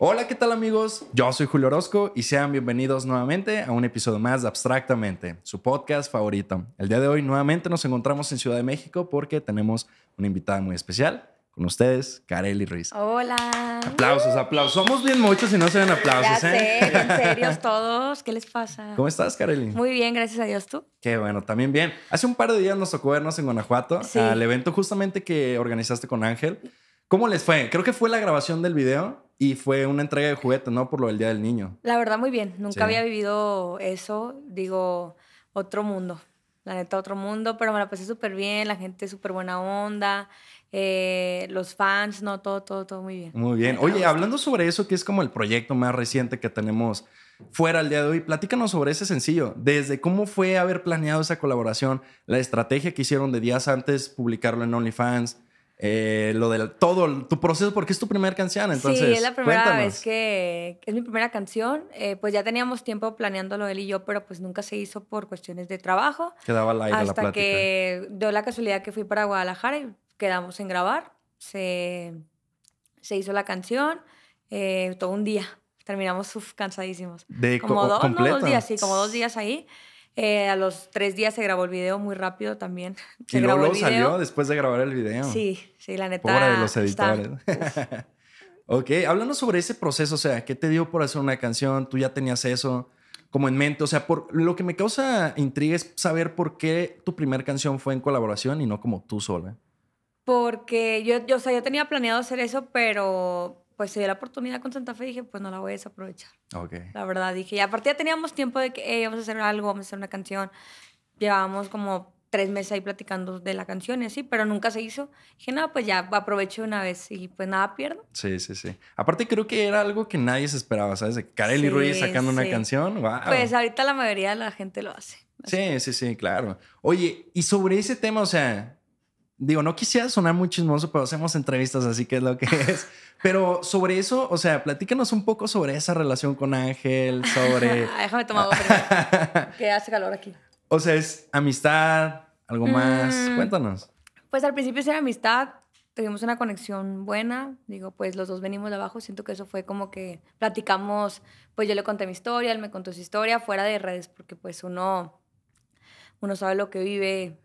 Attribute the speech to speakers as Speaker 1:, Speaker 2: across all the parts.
Speaker 1: Hola, ¿qué tal amigos? Yo soy Julio Orozco y sean bienvenidos nuevamente a un episodio más de Abstractamente, su podcast favorito. El día de hoy nuevamente nos encontramos en Ciudad de México porque tenemos una invitada muy especial. Con ustedes, Kareli Ruiz. Hola. Aplausos, aplausos. Somos bien muchos y no se ven aplausos, ya ¿eh? Sé, en serios
Speaker 2: todos. ¿Qué les pasa? ¿Cómo
Speaker 1: estás, Kareli? Muy
Speaker 2: bien, gracias a Dios. ¿Tú?
Speaker 1: Qué bueno, también bien. Hace un par de días nos tocó vernos en Guanajuato al evento justamente que organizaste con Ángel. ¿Cómo les fue? Creo que fue la grabación del video. Y fue una entrega de juguetes, ¿no? Por lo del Día del Niño.
Speaker 2: La verdad, muy bien. Nunca había vivido eso. Digo, otro mundo. La neta, otro mundo. Pero me la pasé súper bien. La gente súper buena onda. Eh, los fans, ¿no? Todo, todo, todo muy bien.
Speaker 1: Muy bien. Oye, hablando sobre eso, que es como el proyecto más reciente que tenemos fuera el día de hoy. Platícanos sobre ese sencillo, desde cómo fue haber planeado esa colaboración, la estrategia que hicieron de días antes, publicarlo en OnlyFans, eh, lo del todo, tu proceso, porque es tu primera canción, entonces. Sí, es la primera vez
Speaker 2: que es mi primera canción. Eh, pues ya teníamos tiempo planeándolo él y yo, pero pues nunca se hizo por cuestiones de trabajo.
Speaker 1: Quedaba la idea. hasta la
Speaker 2: que dio la casualidad que fui para Guadalajara y quedamos en grabar. Se, hizo la canción eh, todo un día. Terminamos cansadísimos. como dos, días, sí, como dos días ahí. Eh, a los tres días se grabó el video muy rápido también. y luego, salió
Speaker 1: después de grabar el video. Sí, sí, la neta. Pobre de los editores. ok, háblanos sobre ese proceso, o sea, ¿qué te dio por hacer una canción? ¿Tú ya tenías eso como en mente? O sea, lo que me causa intriga es saber por qué tu primera canción fue en colaboración y no como tú sola.
Speaker 2: Porque yo, yo, sea, yo tenía planeado hacer eso, pero pues se dio la oportunidad con Santa Fe y dije, pues no la voy a desaprovechar. Ok. La verdad, dije, y aparte ya teníamos tiempo de que hey, vamos a hacer algo, vamos a hacer una canción. Llevábamos como tres meses ahí platicando de la canción y así, pero nunca se hizo. Dije, no, pues ya aprovecho una vez y pues nada pierdo.
Speaker 1: Sí, sí, sí. Aparte creo que era algo que nadie se esperaba, ¿sabes? De Kareli Ruiz sacando una canción, Pues
Speaker 2: ahorita la mayoría de la gente lo hace.
Speaker 1: Sí, sí, sí, claro. Oye, y sobre ese tema, o sea, digo, no quisiera sonar muy chismoso, pero hacemos entrevistas, así que es lo que es. Pero sobre eso, o sea, platícanos un poco sobre esa relación con Ángel, sobre... Ah,
Speaker 2: déjame tomar agua que hace calor aquí.
Speaker 1: O sea, es amistad, algo más. Mm. Cuéntanos.
Speaker 2: Pues al principio era amistad, tuvimos una conexión buena, digo, pues los dos venimos de abajo, siento que eso fue como que platicamos, pues yo le conté mi historia, él me contó su historia, fuera de redes, porque pues uno, uno sabe lo que vive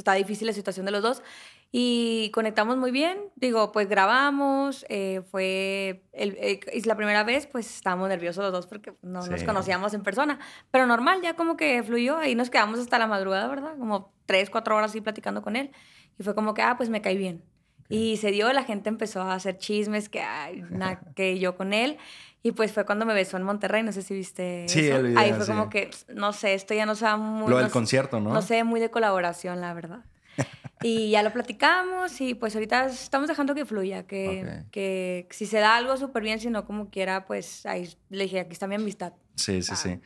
Speaker 2: está difícil la situación de los dos. Y conectamos muy bien. Digo, pues grabamos, eh, fue eh, es la primera vez, pues estábamos nerviosos los dos porque no nos conocíamos en persona. Pero normal, ya como que fluyó, ahí nos quedamos hasta la madrugada, ¿verdad? Como tres, cuatro horas así platicando con él. Y fue como que, ah, pues me caí bien. Y se dio, la gente empezó a hacer chismes, que, ay, que yo con él. Y pues fue cuando me besó en Monterrey, no sé si viste. Sí, Ahí fue como que, no sé, esto ya no se muy. Lo del concierto, ¿no? No sé, muy de colaboración, la verdad. y ya lo platicamos y pues ahorita estamos dejando que fluya, que, que si se da algo súper bien, si no como quiera, pues ahí le dije, aquí está mi amistad.
Speaker 1: Sí, sí, ah. sí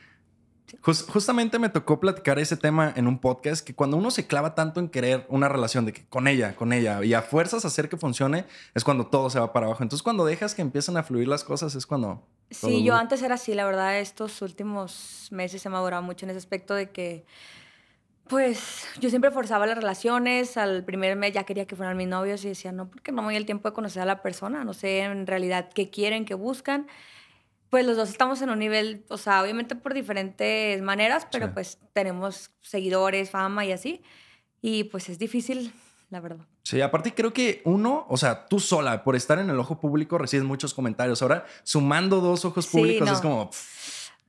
Speaker 1: justamente me tocó platicar ese tema en un podcast que cuando uno se clava tanto en querer una relación de que con ella, con ella y a fuerzas hacer que funcione es cuando todo se va para abajo. Entonces cuando dejas que empiecen a fluir las cosas es cuando Sí, yo
Speaker 2: antes era así, la verdad, estos últimos meses he madurado mucho en ese aspecto de que pues yo siempre forzaba las relaciones, al primer mes ya quería que fueran mis novios y decía, "No, porque no me doy el tiempo de conocer a la persona, no sé en realidad qué quieren, qué buscan." pues los dos estamos en un nivel, o sea, obviamente por diferentes maneras, pero pues tenemos seguidores, fama y así. Y pues es difícil, la verdad.
Speaker 1: Sí, aparte creo que uno, o sea, tú sola, por estar en el ojo público, recibes muchos comentarios. Ahora, sumando dos ojos públicos es como...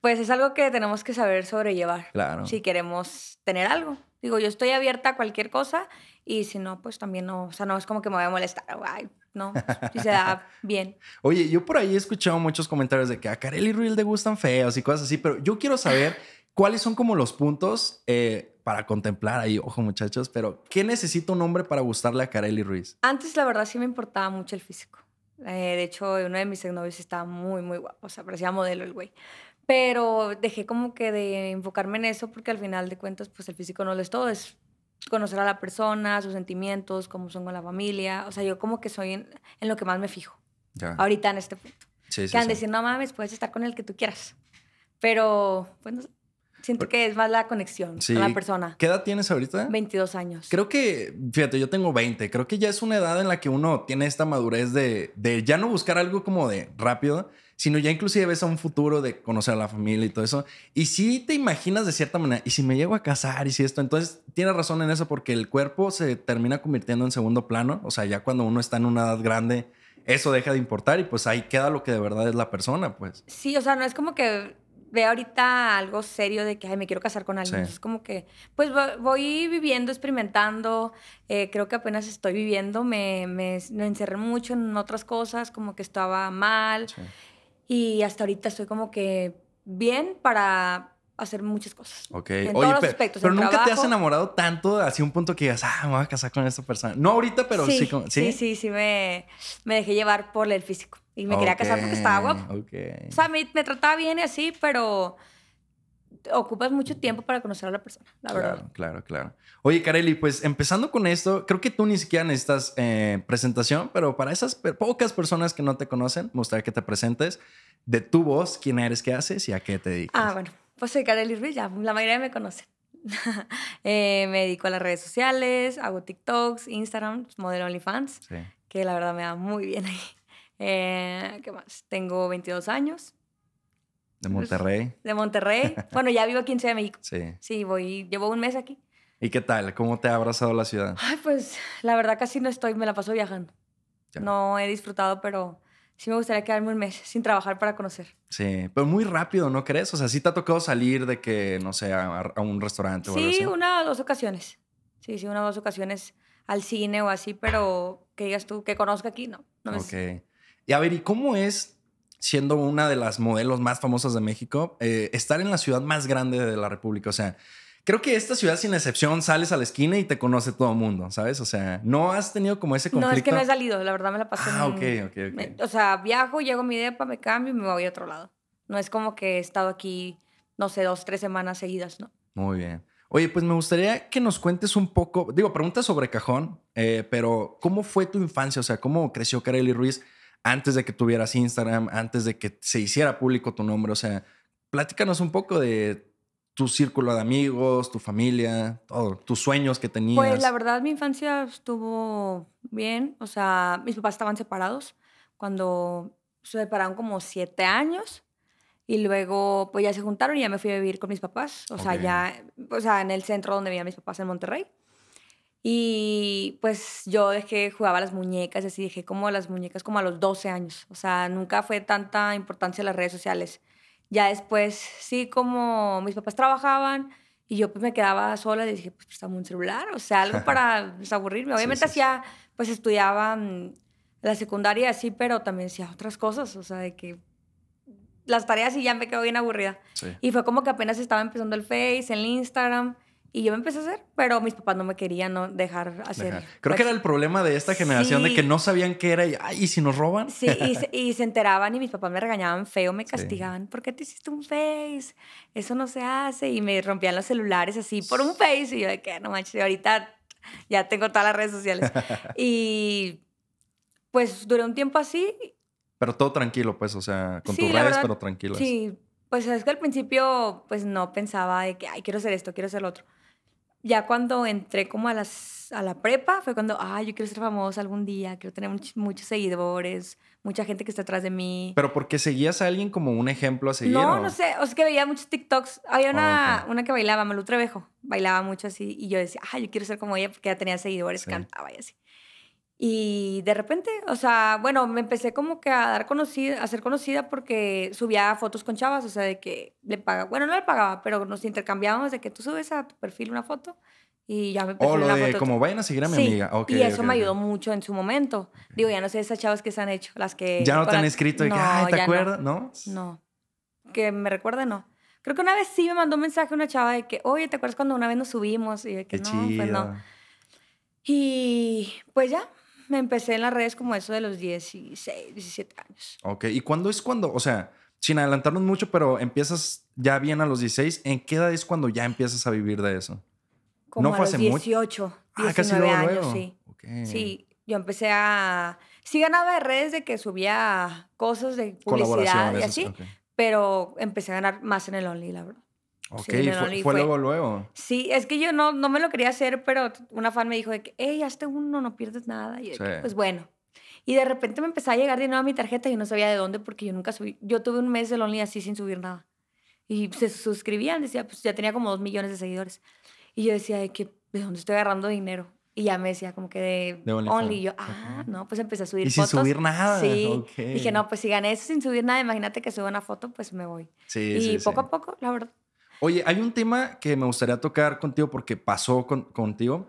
Speaker 2: Pues es algo que tenemos que saber sobrellevar. Claro. Si queremos tener algo. Digo, yo estoy abierta a cualquier cosa y si no, pues también no, o sea, no es como que me voy a molestar. Ay, ¿no? Y se da bien.
Speaker 1: Oye, yo por ahí he escuchado muchos comentarios de que a Ruiz le gustan feos y cosas así, pero yo quiero saber cuáles son como los puntos eh, para contemplar ahí, ojo muchachos, pero ¿qué necesita un hombre para gustarle
Speaker 2: a Karel Ruiz? Antes la verdad sí me importaba mucho el físico. Eh, de hecho, uno de mis exnovios estaba muy, muy guapo, o sea, parecía modelo el güey. Pero dejé como que de enfocarme en eso porque al final de cuentas, pues el físico no lo es todo, es conocer a la persona, sus sentimientos, cómo son con la familia. O sea, yo como que soy en, lo que más me fijo. Ahorita en este punto.
Speaker 1: Sí, que han de decir, no
Speaker 2: mames, puedes estar con el que tú quieras. Pero, bueno, pues, siento que es más la conexión con la persona.
Speaker 1: ¿Qué edad tienes ahorita?
Speaker 2: 22 años.
Speaker 1: Creo que, fíjate, yo tengo 20. Creo que ya es una edad en la que uno tiene esta madurez de ya no buscar algo como de rápido, sino ya inclusive ves a un futuro de conocer a la familia y todo eso. Y si te imaginas de cierta manera, y si me llego a casar y si esto, entonces tienes razón en eso porque el cuerpo se termina convirtiendo en segundo plano, o sea, ya cuando uno está en una edad grande, eso deja de importar y pues ahí queda lo que de verdad es la persona, pues.
Speaker 2: Sí, o sea, no es como que ve ahorita algo serio de que, ay, me quiero casar con alguien. Es como que, pues voy viviendo, experimentando. Eh, creo que apenas estoy viviendo. Me, encerré mucho en otras cosas, como que estaba mal. Sí y hasta ahorita estoy como que bien para hacer muchas cosas.
Speaker 1: Ok. En todos los aspectos. Pero, nunca te has enamorado tanto, así un punto que digas, ah, me voy a casar con esta persona. No ahorita, pero sí. Sí, ¿sí?
Speaker 2: sí, me, dejé llevar por el físico. Y me quería casar porque estaba guapo. O sea, me trataba bien y así, pero ocupas mucho tiempo para conocer a la persona, la verdad.
Speaker 1: Claro, claro. claro. Oye, Kareli, pues empezando con esto, creo que tú ni siquiera necesitas eh, presentación, pero para esas pocas personas que no te conocen, mostrar que te presentes de tu voz, quién eres, qué haces y a qué te dedicas.
Speaker 2: Ah, bueno, pues soy Kareli Ruiz, ya la mayoría me conocen. Eh, me dedico a las redes sociales, hago TikToks, Instagram, Model OnlyFans, Fans, que la verdad me va muy bien ahí. Eh, ¿Qué más? Tengo 22 años,
Speaker 1: de Monterrey.
Speaker 2: De Monterrey. Bueno, ya vivo aquí en Ciudad de México. Sí. Sí, voy, llevo un mes aquí.
Speaker 1: ¿Y qué tal? ¿Cómo te ha abrazado la ciudad?
Speaker 2: Ay, pues la verdad casi no estoy, me la paso viajando. No he disfrutado, pero sí me gustaría quedarme un mes sin trabajar para conocer.
Speaker 1: Sí, pero muy rápido, ¿no crees? O sea, sí te ha tocado salir de que, no sé, a, un restaurante o algo así. Sí,
Speaker 2: una o dos ocasiones. Sí, sí, una o dos ocasiones al cine o así, pero que digas tú que conozca aquí, no.
Speaker 1: no ok. Y a ver, ¿y cómo es siendo una de las modelos más famosas de México, eh, estar en la ciudad más grande de la República. O sea, creo que esta ciudad, sin excepción, sales a la esquina y te conoce todo el mundo, ¿sabes? O sea, no has tenido como ese conflicto. No, es que no he
Speaker 2: salido, la verdad me la pasé. Ah, ok, ok, ok. o sea, viajo, llego mi depa, me cambio y me voy a otro lado. No es como que he estado aquí, no sé, dos, tres semanas seguidas, ¿no?
Speaker 1: Muy bien. Oye, pues me gustaría que nos cuentes un poco, digo, preguntas sobre cajón, eh, pero ¿cómo fue tu infancia? O sea, ¿cómo creció Kareli Ruiz? antes de que tuvieras Instagram, antes de que se hiciera público tu nombre. O sea, platícanos un poco de tu círculo de amigos, tu familia, tus sueños que tenías. Pues la
Speaker 2: verdad mi infancia estuvo bien, o sea, mis papás estaban separados cuando se separaron como siete años y luego pues ya se juntaron y ya me fui a vivir con mis papás, o sea, ya, o sea, en el centro donde vivían mis papás en Monterrey. Y pues yo dejé, jugaba las muñecas, así dejé como las muñecas como a los 12 años. O sea, nunca fue tanta importancia las redes sociales. Ya después, sí, como mis papás trabajaban y yo pues me quedaba sola, y dije, pues préstame un celular, o sea, algo para desaburrirme. Obviamente hacía, pues estudiaba mm, la secundaria así, pero también hacía otras cosas, o sea, de que las tareas y ya me quedo bien aburrida. Y fue como que apenas estaba empezando el Face, el Instagram. Y yo me empecé a hacer, pero mis papás no me querían no dejar hacer. Creo que
Speaker 1: era el problema de esta generación de que no sabían qué era y, ay, ¿y si nos roban? Sí,
Speaker 2: y se, enteraban y mis papás me regañaban feo, me castigaban, ¿por qué te hiciste un face? Eso no se hace. Y me rompían los celulares así por un face. Y yo de que, no manches, ahorita ya tengo todas las redes sociales. y pues duré un tiempo así.
Speaker 1: Pero todo tranquilo, pues, o sea, con tus redes, pero tranquilo. Sí,
Speaker 2: pues es que al principio pues no pensaba de que, ay, quiero hacer esto, quiero hacer lo otro ya cuando entré como a, las, a la prepa, fue cuando, ah, yo quiero ser famosa algún día, quiero tener muchos seguidores, mucha gente que está atrás de mí. Pero
Speaker 1: porque seguías a alguien como un ejemplo a seguir. No, no
Speaker 2: sé, o sea que veía muchos TikToks. Había una, oh, una que bailaba, Malú Trevejo, bailaba mucho así, y yo decía, ah, yo quiero ser como ella porque ya tenía seguidores, cantaba y así. Y de repente, o sea, bueno, me empecé como que a dar conocida, a ser conocida porque subía fotos con chavas, o sea, de que le pagaba, bueno, no le pagaba, pero nos intercambiábamos de que tú subes a tu perfil una foto y ya me empecé oh, lo de como vayan a seguir a mi amiga. y eso me ayudó mucho en su momento. Digo, ya no sé esas chavas que se han hecho, las que... Ya no te han escrito de no, que, ay, ¿te acuerdas? No, no. Que me recuerde, no. Creo que una vez sí me mandó un mensaje una chava de que, oye, ¿te acuerdas cuando una vez nos subimos? Y de que no, pues no. Y pues ya, empecé en las redes como eso de los 16, 17 años.
Speaker 1: Ok, ¿y cuándo es cuando? O sea, sin adelantarnos mucho, pero empiezas ya bien a los 16. ¿En qué edad es cuando ya empiezas a vivir de eso? Como no a fue los 18,
Speaker 2: Ah, casi años, sí. Sí, yo empecé a... Sí ganaba de redes de que subía cosas de publicidad y así, pero empecé a ganar más en el Only, la verdad. Ok, fue, luego, luego. Sí, es que yo no, no me lo quería hacer, pero una fan me dijo de que, hey, hazte uno, no pierdes nada. Y yo, pues bueno. Y de repente me empezaba a llegar dinero a mi tarjeta y no sabía de dónde porque yo nunca subí. Yo tuve un mes de Only así sin subir nada. Y se suscribían, decía, pues ya tenía como dos millones de seguidores. Y yo decía, ¿de, de dónde estoy agarrando dinero? Y ya me decía como que de, Only. y yo, ah, no, pues empecé a subir ¿Y sin subir nada. Sí. Okay. Dije, no, pues si gané eso sin subir nada, imagínate que subo una foto, pues me voy.
Speaker 1: Sí, y poco
Speaker 2: a poco, la verdad,
Speaker 1: Oye, hay un tema que me gustaría tocar contigo porque pasó contigo.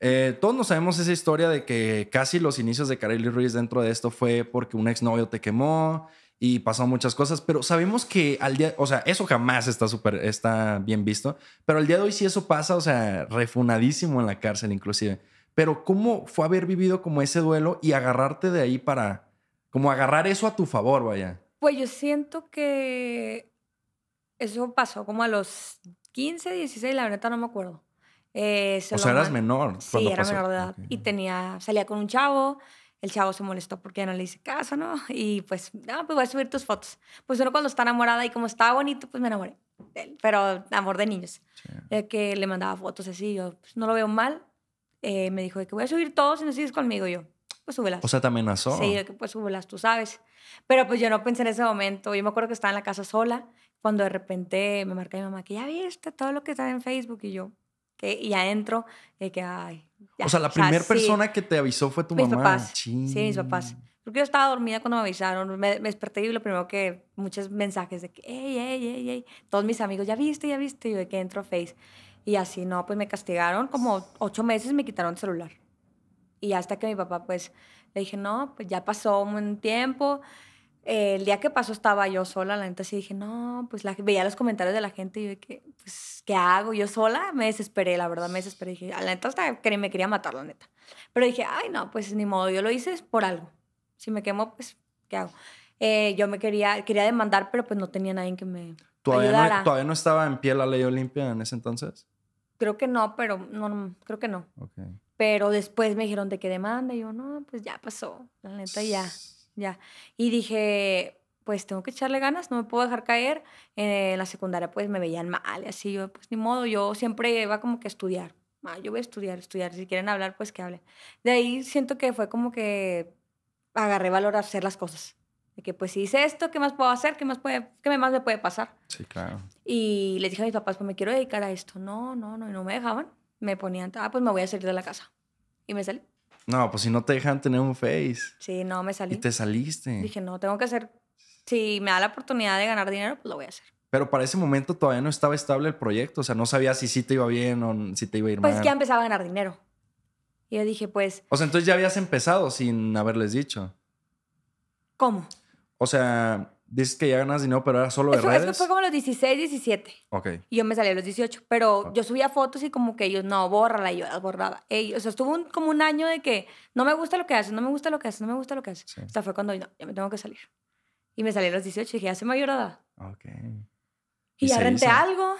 Speaker 1: Eh, todos nos sabemos esa historia de que casi los inicios de Kareli Ruiz dentro de esto fue porque un exnovio te quemó y pasaron muchas cosas, pero sabemos que al día, o sea, eso jamás está súper, está bien visto, pero al día de hoy sí eso pasa, o sea, refunadísimo en la cárcel inclusive. Pero ¿cómo fue haber vivido como ese duelo y agarrarte de ahí para, como agarrar eso a tu favor, vaya?
Speaker 2: Pues yo siento que eso pasó como a los 15, 16, la verdad no me acuerdo. Eh, o sea, eras menor. Sí, era menor de edad. Y tenía, salía con un chavo, el chavo se molestó porque ya no le hice caso, ¿no? Y pues, no, pues voy a subir tus fotos. Pues solo cuando está enamorada y como estaba bonito, pues me enamoré. De él, pero amor de niños. que le mandaba fotos así, yo pues, no lo veo mal. Eh, me dijo que voy a subir todos si no sigues conmigo. yo, pues súbelas. O
Speaker 1: sea, te amenazó. Sí, que
Speaker 2: pues súbelas, tú sabes. Pero pues yo no pensé en ese momento. Yo me acuerdo que estaba en la casa sola cuando de repente me marca mi mamá que ya viste todo lo que está en Facebook y yo, que y adentro, y que ay. o sea, la primera persona que
Speaker 1: te avisó fue tu mis mamá. Papás. Sí, mis papás.
Speaker 2: Porque yo estaba dormida cuando me avisaron. Me, desperté y lo primero que, muchos mensajes de que, hey, hey, hey, hey. Todos mis amigos, ya viste, ya viste. Y yo de que entro a Face. Y así, no, pues me castigaron. Como ocho meses me quitaron el celular. Y hasta que mi papá, pues, le dije, no, pues ya pasó un tiempo. Eh, el día que pasó estaba yo sola, la neta sí dije, no, pues la, veía los comentarios de la gente y dije, que, pues, ¿qué hago? Yo sola me desesperé, la verdad me desesperé. Ah, la neta hasta me quería matar, la neta. Pero dije, ay, no, pues ni modo, yo lo hice por algo. Si me quemo, pues, ¿qué hago? Eh, yo me quería, quería demandar, pero pues no tenía nadie que me ¿Todavía No, ¿Todavía
Speaker 1: no estaba en pie la ley Olimpia en ese entonces?
Speaker 2: Creo que no, pero no, creo que no. Okay. Pero después me dijeron de qué demanda y yo, no, pues ya pasó, la neta ya. Ya. Y dije, pues tengo que echarle ganas, no me puedo dejar caer. Eh, en la secundaria pues me veían mal así, yo pues ni modo, yo siempre iba como que a estudiar. Ah, yo voy a estudiar, estudiar, si quieren hablar pues que hablen. De ahí siento que fue como que agarré valor a hacer las cosas. De que pues si hice esto, ¿qué más puedo hacer? ¿Qué más, puede, qué más me puede pasar? Sí, claro. Y les dije a mis papás, pues me quiero dedicar a esto. No, no, no, y no me dejaban. Me ponían, ah, pues me voy a salir de la casa. Y me salí.
Speaker 1: No, pues si no te dejan tener un face.
Speaker 2: Sí, no, me salí. Y te
Speaker 1: saliste. Dije,
Speaker 2: no, tengo que hacer. Si me da la oportunidad de ganar dinero, pues lo voy a hacer.
Speaker 1: Pero para ese momento todavía no estaba estable el proyecto. O sea, no sabía si sí te iba bien o si te iba a ir pues mal. Pues ya
Speaker 2: empezaba a ganar dinero. Y yo dije, pues.
Speaker 1: O sea, entonces ya habías empezado sin haberles dicho. ¿Cómo? O sea, Dices que ya ganas dinero, pero era solo de eso, redes. Eso fue
Speaker 2: como los 16, 17. Ok. Y yo me salí a los 18. Pero yo subía fotos y como que ellos, no, bórrala. Y yo las borraba. o sea, estuvo como un año de que no me gusta lo que haces, no me gusta lo que haces, no me gusta lo que haces. Hasta fue cuando, no, ya me tengo que salir. Y me salí a los 18 y dije, ya me mayor edad. Ok. Y, ya renté algo,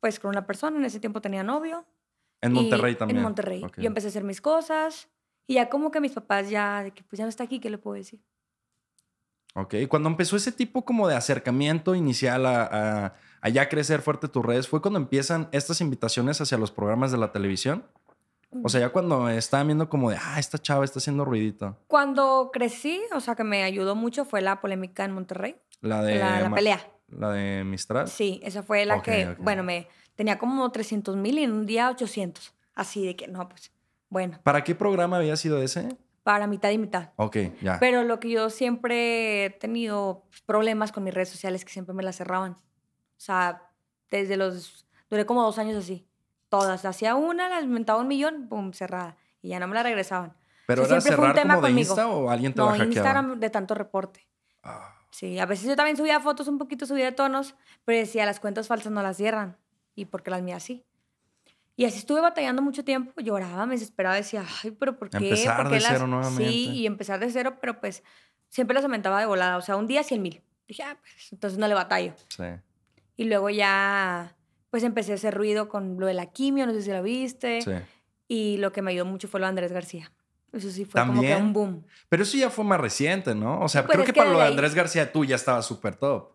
Speaker 2: pues con una persona. En ese tiempo tenía novio. En Monterrey también. En Monterrey. Yo empecé a hacer mis cosas. Y ya como que mis papás ya, de que pues ya no está aquí, ¿qué le puedo decir?
Speaker 1: Ok, cuando empezó ese tipo como de acercamiento inicial a, ya crecer fuerte tus redes, ¿fue cuando empiezan estas invitaciones hacia los programas de la televisión? O sea, ya cuando estaba viendo como de, ah, esta chava está haciendo ruidito.
Speaker 2: Cuando crecí, o sea, que me ayudó mucho fue la polémica en Monterrey.
Speaker 1: La de... La, pelea. La de Mistral.
Speaker 2: Sí, esa fue la que, bueno, me tenía como 300 mil y en un día 800. Así de que, no, pues, bueno.
Speaker 1: ¿Para qué programa había sido ese?
Speaker 2: para mitad y mitad.
Speaker 1: Ok, ya.
Speaker 2: Pero lo que yo siempre he tenido problemas con mis redes sociales, que siempre me las cerraban. O sea, desde los... Duré como dos años así. Todas. Hacía una, la inventaba un millón, pum, cerrada. Y ya no me la regresaban. ¿Pero siempre cerrar fue un tema como de conmigo. o alguien te no, Instagram de tanto reporte. Ah. Sí, a veces yo también subía fotos un poquito, subía tonos, pero decía, las cuentas falsas no las cierran. Y porque las mías sí. Y así estuve batallando mucho tiempo, lloraba, me desesperaba, decía, ay, pero ¿por qué? Empezar de cero nuevamente. Sí, y empezar de cero, pero pues siempre las aumentaba de volada, o sea, un día 100 mil. Dije, ah, pues entonces no le batallo. Sí. Y luego ya, pues empecé a ese ruido con lo de la quimio, no sé si lo viste. Sí. Y lo que me ayudó mucho fue lo de Andrés García. Eso sí fue como que un
Speaker 1: boom. Pero eso ya fue más reciente, ¿no? O sea, pues creo que, para lo de Andrés García tú ya estabas súper top.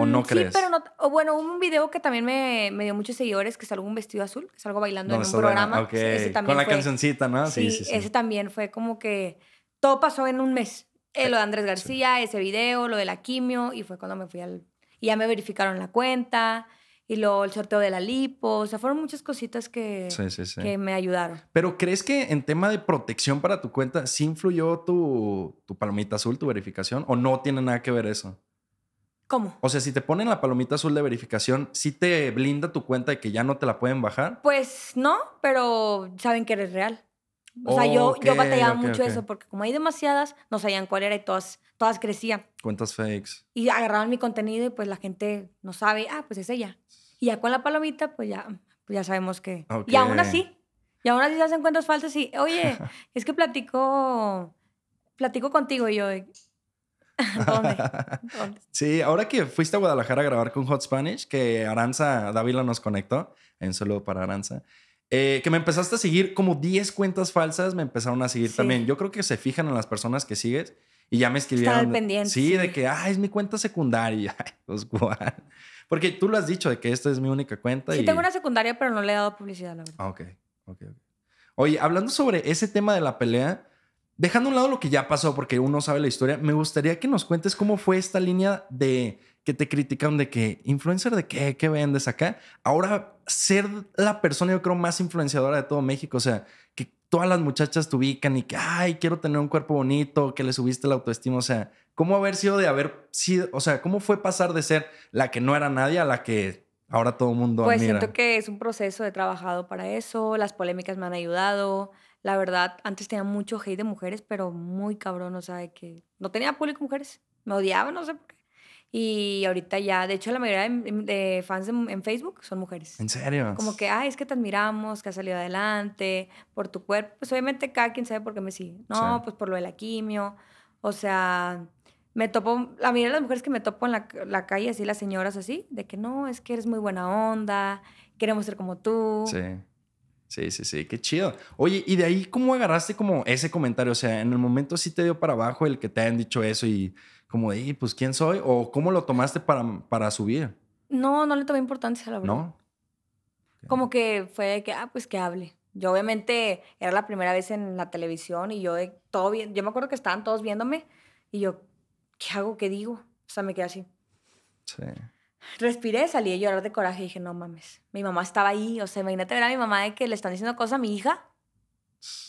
Speaker 2: ¿O no crees? Mm, sí, pero no. bueno, hubo un video que también me, me, dio muchos seguidores, que salgo un vestido azul, que salgo bailando en un programa. Con la cancioncita,
Speaker 1: ¿no? Sí, sí, Ese
Speaker 2: también fue como que todo pasó en un mes. Eh, lo de Andrés García, ese video, lo de la quimio, y fue cuando me fui al. Y ya me verificaron la cuenta, y luego el sorteo de la lipo. O sea, fueron muchas cositas que, que me ayudaron.
Speaker 1: Pero ¿crees que en tema de protección para tu cuenta, sí influyó tu, tu palomita azul, tu verificación, o no tiene nada que ver eso? O sea, si te ponen la palomita azul de verificación, ¿sí te blinda tu cuenta de que ya no te la pueden bajar?
Speaker 2: Pues no, pero saben que eres real. O sea, yo, yo batallaba mucho eso porque como hay demasiadas, no sabían cuál era y todas, todas crecían.
Speaker 1: Cuentas fakes.
Speaker 2: Y agarraban mi contenido y pues la gente no sabe, ah, pues es ella. Y ya con la palomita, pues ya, pues, ya sabemos que... Y aún así, y aún así se hacen cuentas falsas y, oye, es que platico, platico contigo y yo,
Speaker 1: Sí, ahora que fuiste a Guadalajara a grabar con Hot Spanish, que Aranza Dávila nos conectó, un saludo para Aranza, eh, que me empezaste a seguir como 10 cuentas falsas, me empezaron a seguir también. Yo creo que se fijan en las personas que sigues y ya me escribieron. Sí, de que, ah, es mi cuenta secundaria. pues, Porque tú lo has dicho, de que esta es mi única cuenta. Sí, tengo una
Speaker 2: secundaria, pero no le he dado publicidad, la
Speaker 1: verdad. Oye, hablando sobre ese tema de la pelea, dejando a un lado lo que ya pasó, porque uno sabe la historia, me gustaría que nos cuentes cómo fue esta línea de que te criticaron de que influencer de qué, qué vendes acá. Ahora ser la persona, yo creo, más influenciadora de todo México. O sea, que todas las muchachas te ubican y que, ay, quiero tener un cuerpo bonito, que le subiste la autoestima. O sea, ¿cómo haber sido de haber sido, o sea, cómo fue pasar de ser la que no era nadie a la que ahora todo el mundo pues admira? siento
Speaker 2: que es un proceso, de trabajado para eso, las polémicas me han ayudado, la verdad, antes tenía mucho hate de mujeres, pero muy cabrón, o sea, de que no tenía público mujeres, me odiaba, no sé por qué. Y ahorita ya, de hecho, la mayoría de, fans en Facebook son mujeres. ¿En serio? Como que, ay, es que te admiramos, que has salido adelante, por tu cuerpo. Pues obviamente cada quien sabe por qué me sigue. No, pues por lo de la quimio. O sea, me topo, la mayoría de las mujeres que me topo en la, la, calle, así las señoras así, de que no, es que eres muy buena onda, queremos ser como tú. Sí.
Speaker 1: Sí, sí, sí, qué chido. Oye, y de ahí, ¿cómo agarraste como ese comentario? O sea, en el momento sí te dio para abajo el que te hayan dicho eso y como, y pues, ¿quién soy? ¿O cómo lo tomaste para, para subir?
Speaker 2: No, no le tomé importancia, la verdad. ¿No? Como que fue de que, ah, pues que hable. Yo obviamente era la primera vez en la televisión y yo de todo bien, yo me acuerdo que estaban todos viéndome y yo, ¿qué hago? ¿Qué digo? O sea, me quedé así. Sí. Respiré, salí a llorar de coraje y dije, no mames, mi mamá estaba ahí, o sea, imagínate ver a mi mamá de que le están diciendo cosas a mi hija.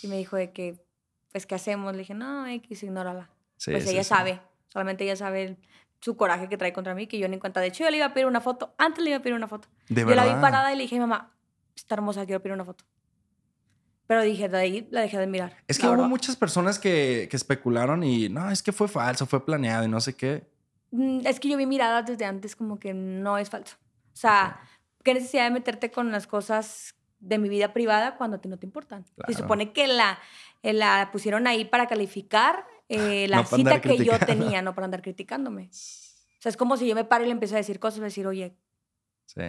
Speaker 2: Y me dijo de que, pues, ¿qué hacemos? Le dije, no, X, ignórala. pues ella sabe, solamente ella sabe su coraje que trae contra mí, que yo ni cuenta. De hecho, yo le iba a pedir una foto, antes le iba a pedir una foto. yo la vi parada y le dije, mamá, está hermosa, quiero pedir una foto. Pero dije, de ahí la dejé de mirar. Es que hubo
Speaker 1: muchas personas que especularon y, no, es que fue falso, fue planeado y no sé qué.
Speaker 2: Mm, es que yo vi miradas desde antes como que no es falso. O sea, qué necesidad de meterte con las cosas de mi vida privada cuando a ti no te importan. Se supone que la, eh, la pusieron ahí para calificar eh, la cita que yo tenía, no para andar criticándome. O sea, es como si yo me paro y le empiezo a decir cosas, decir, oye, sí.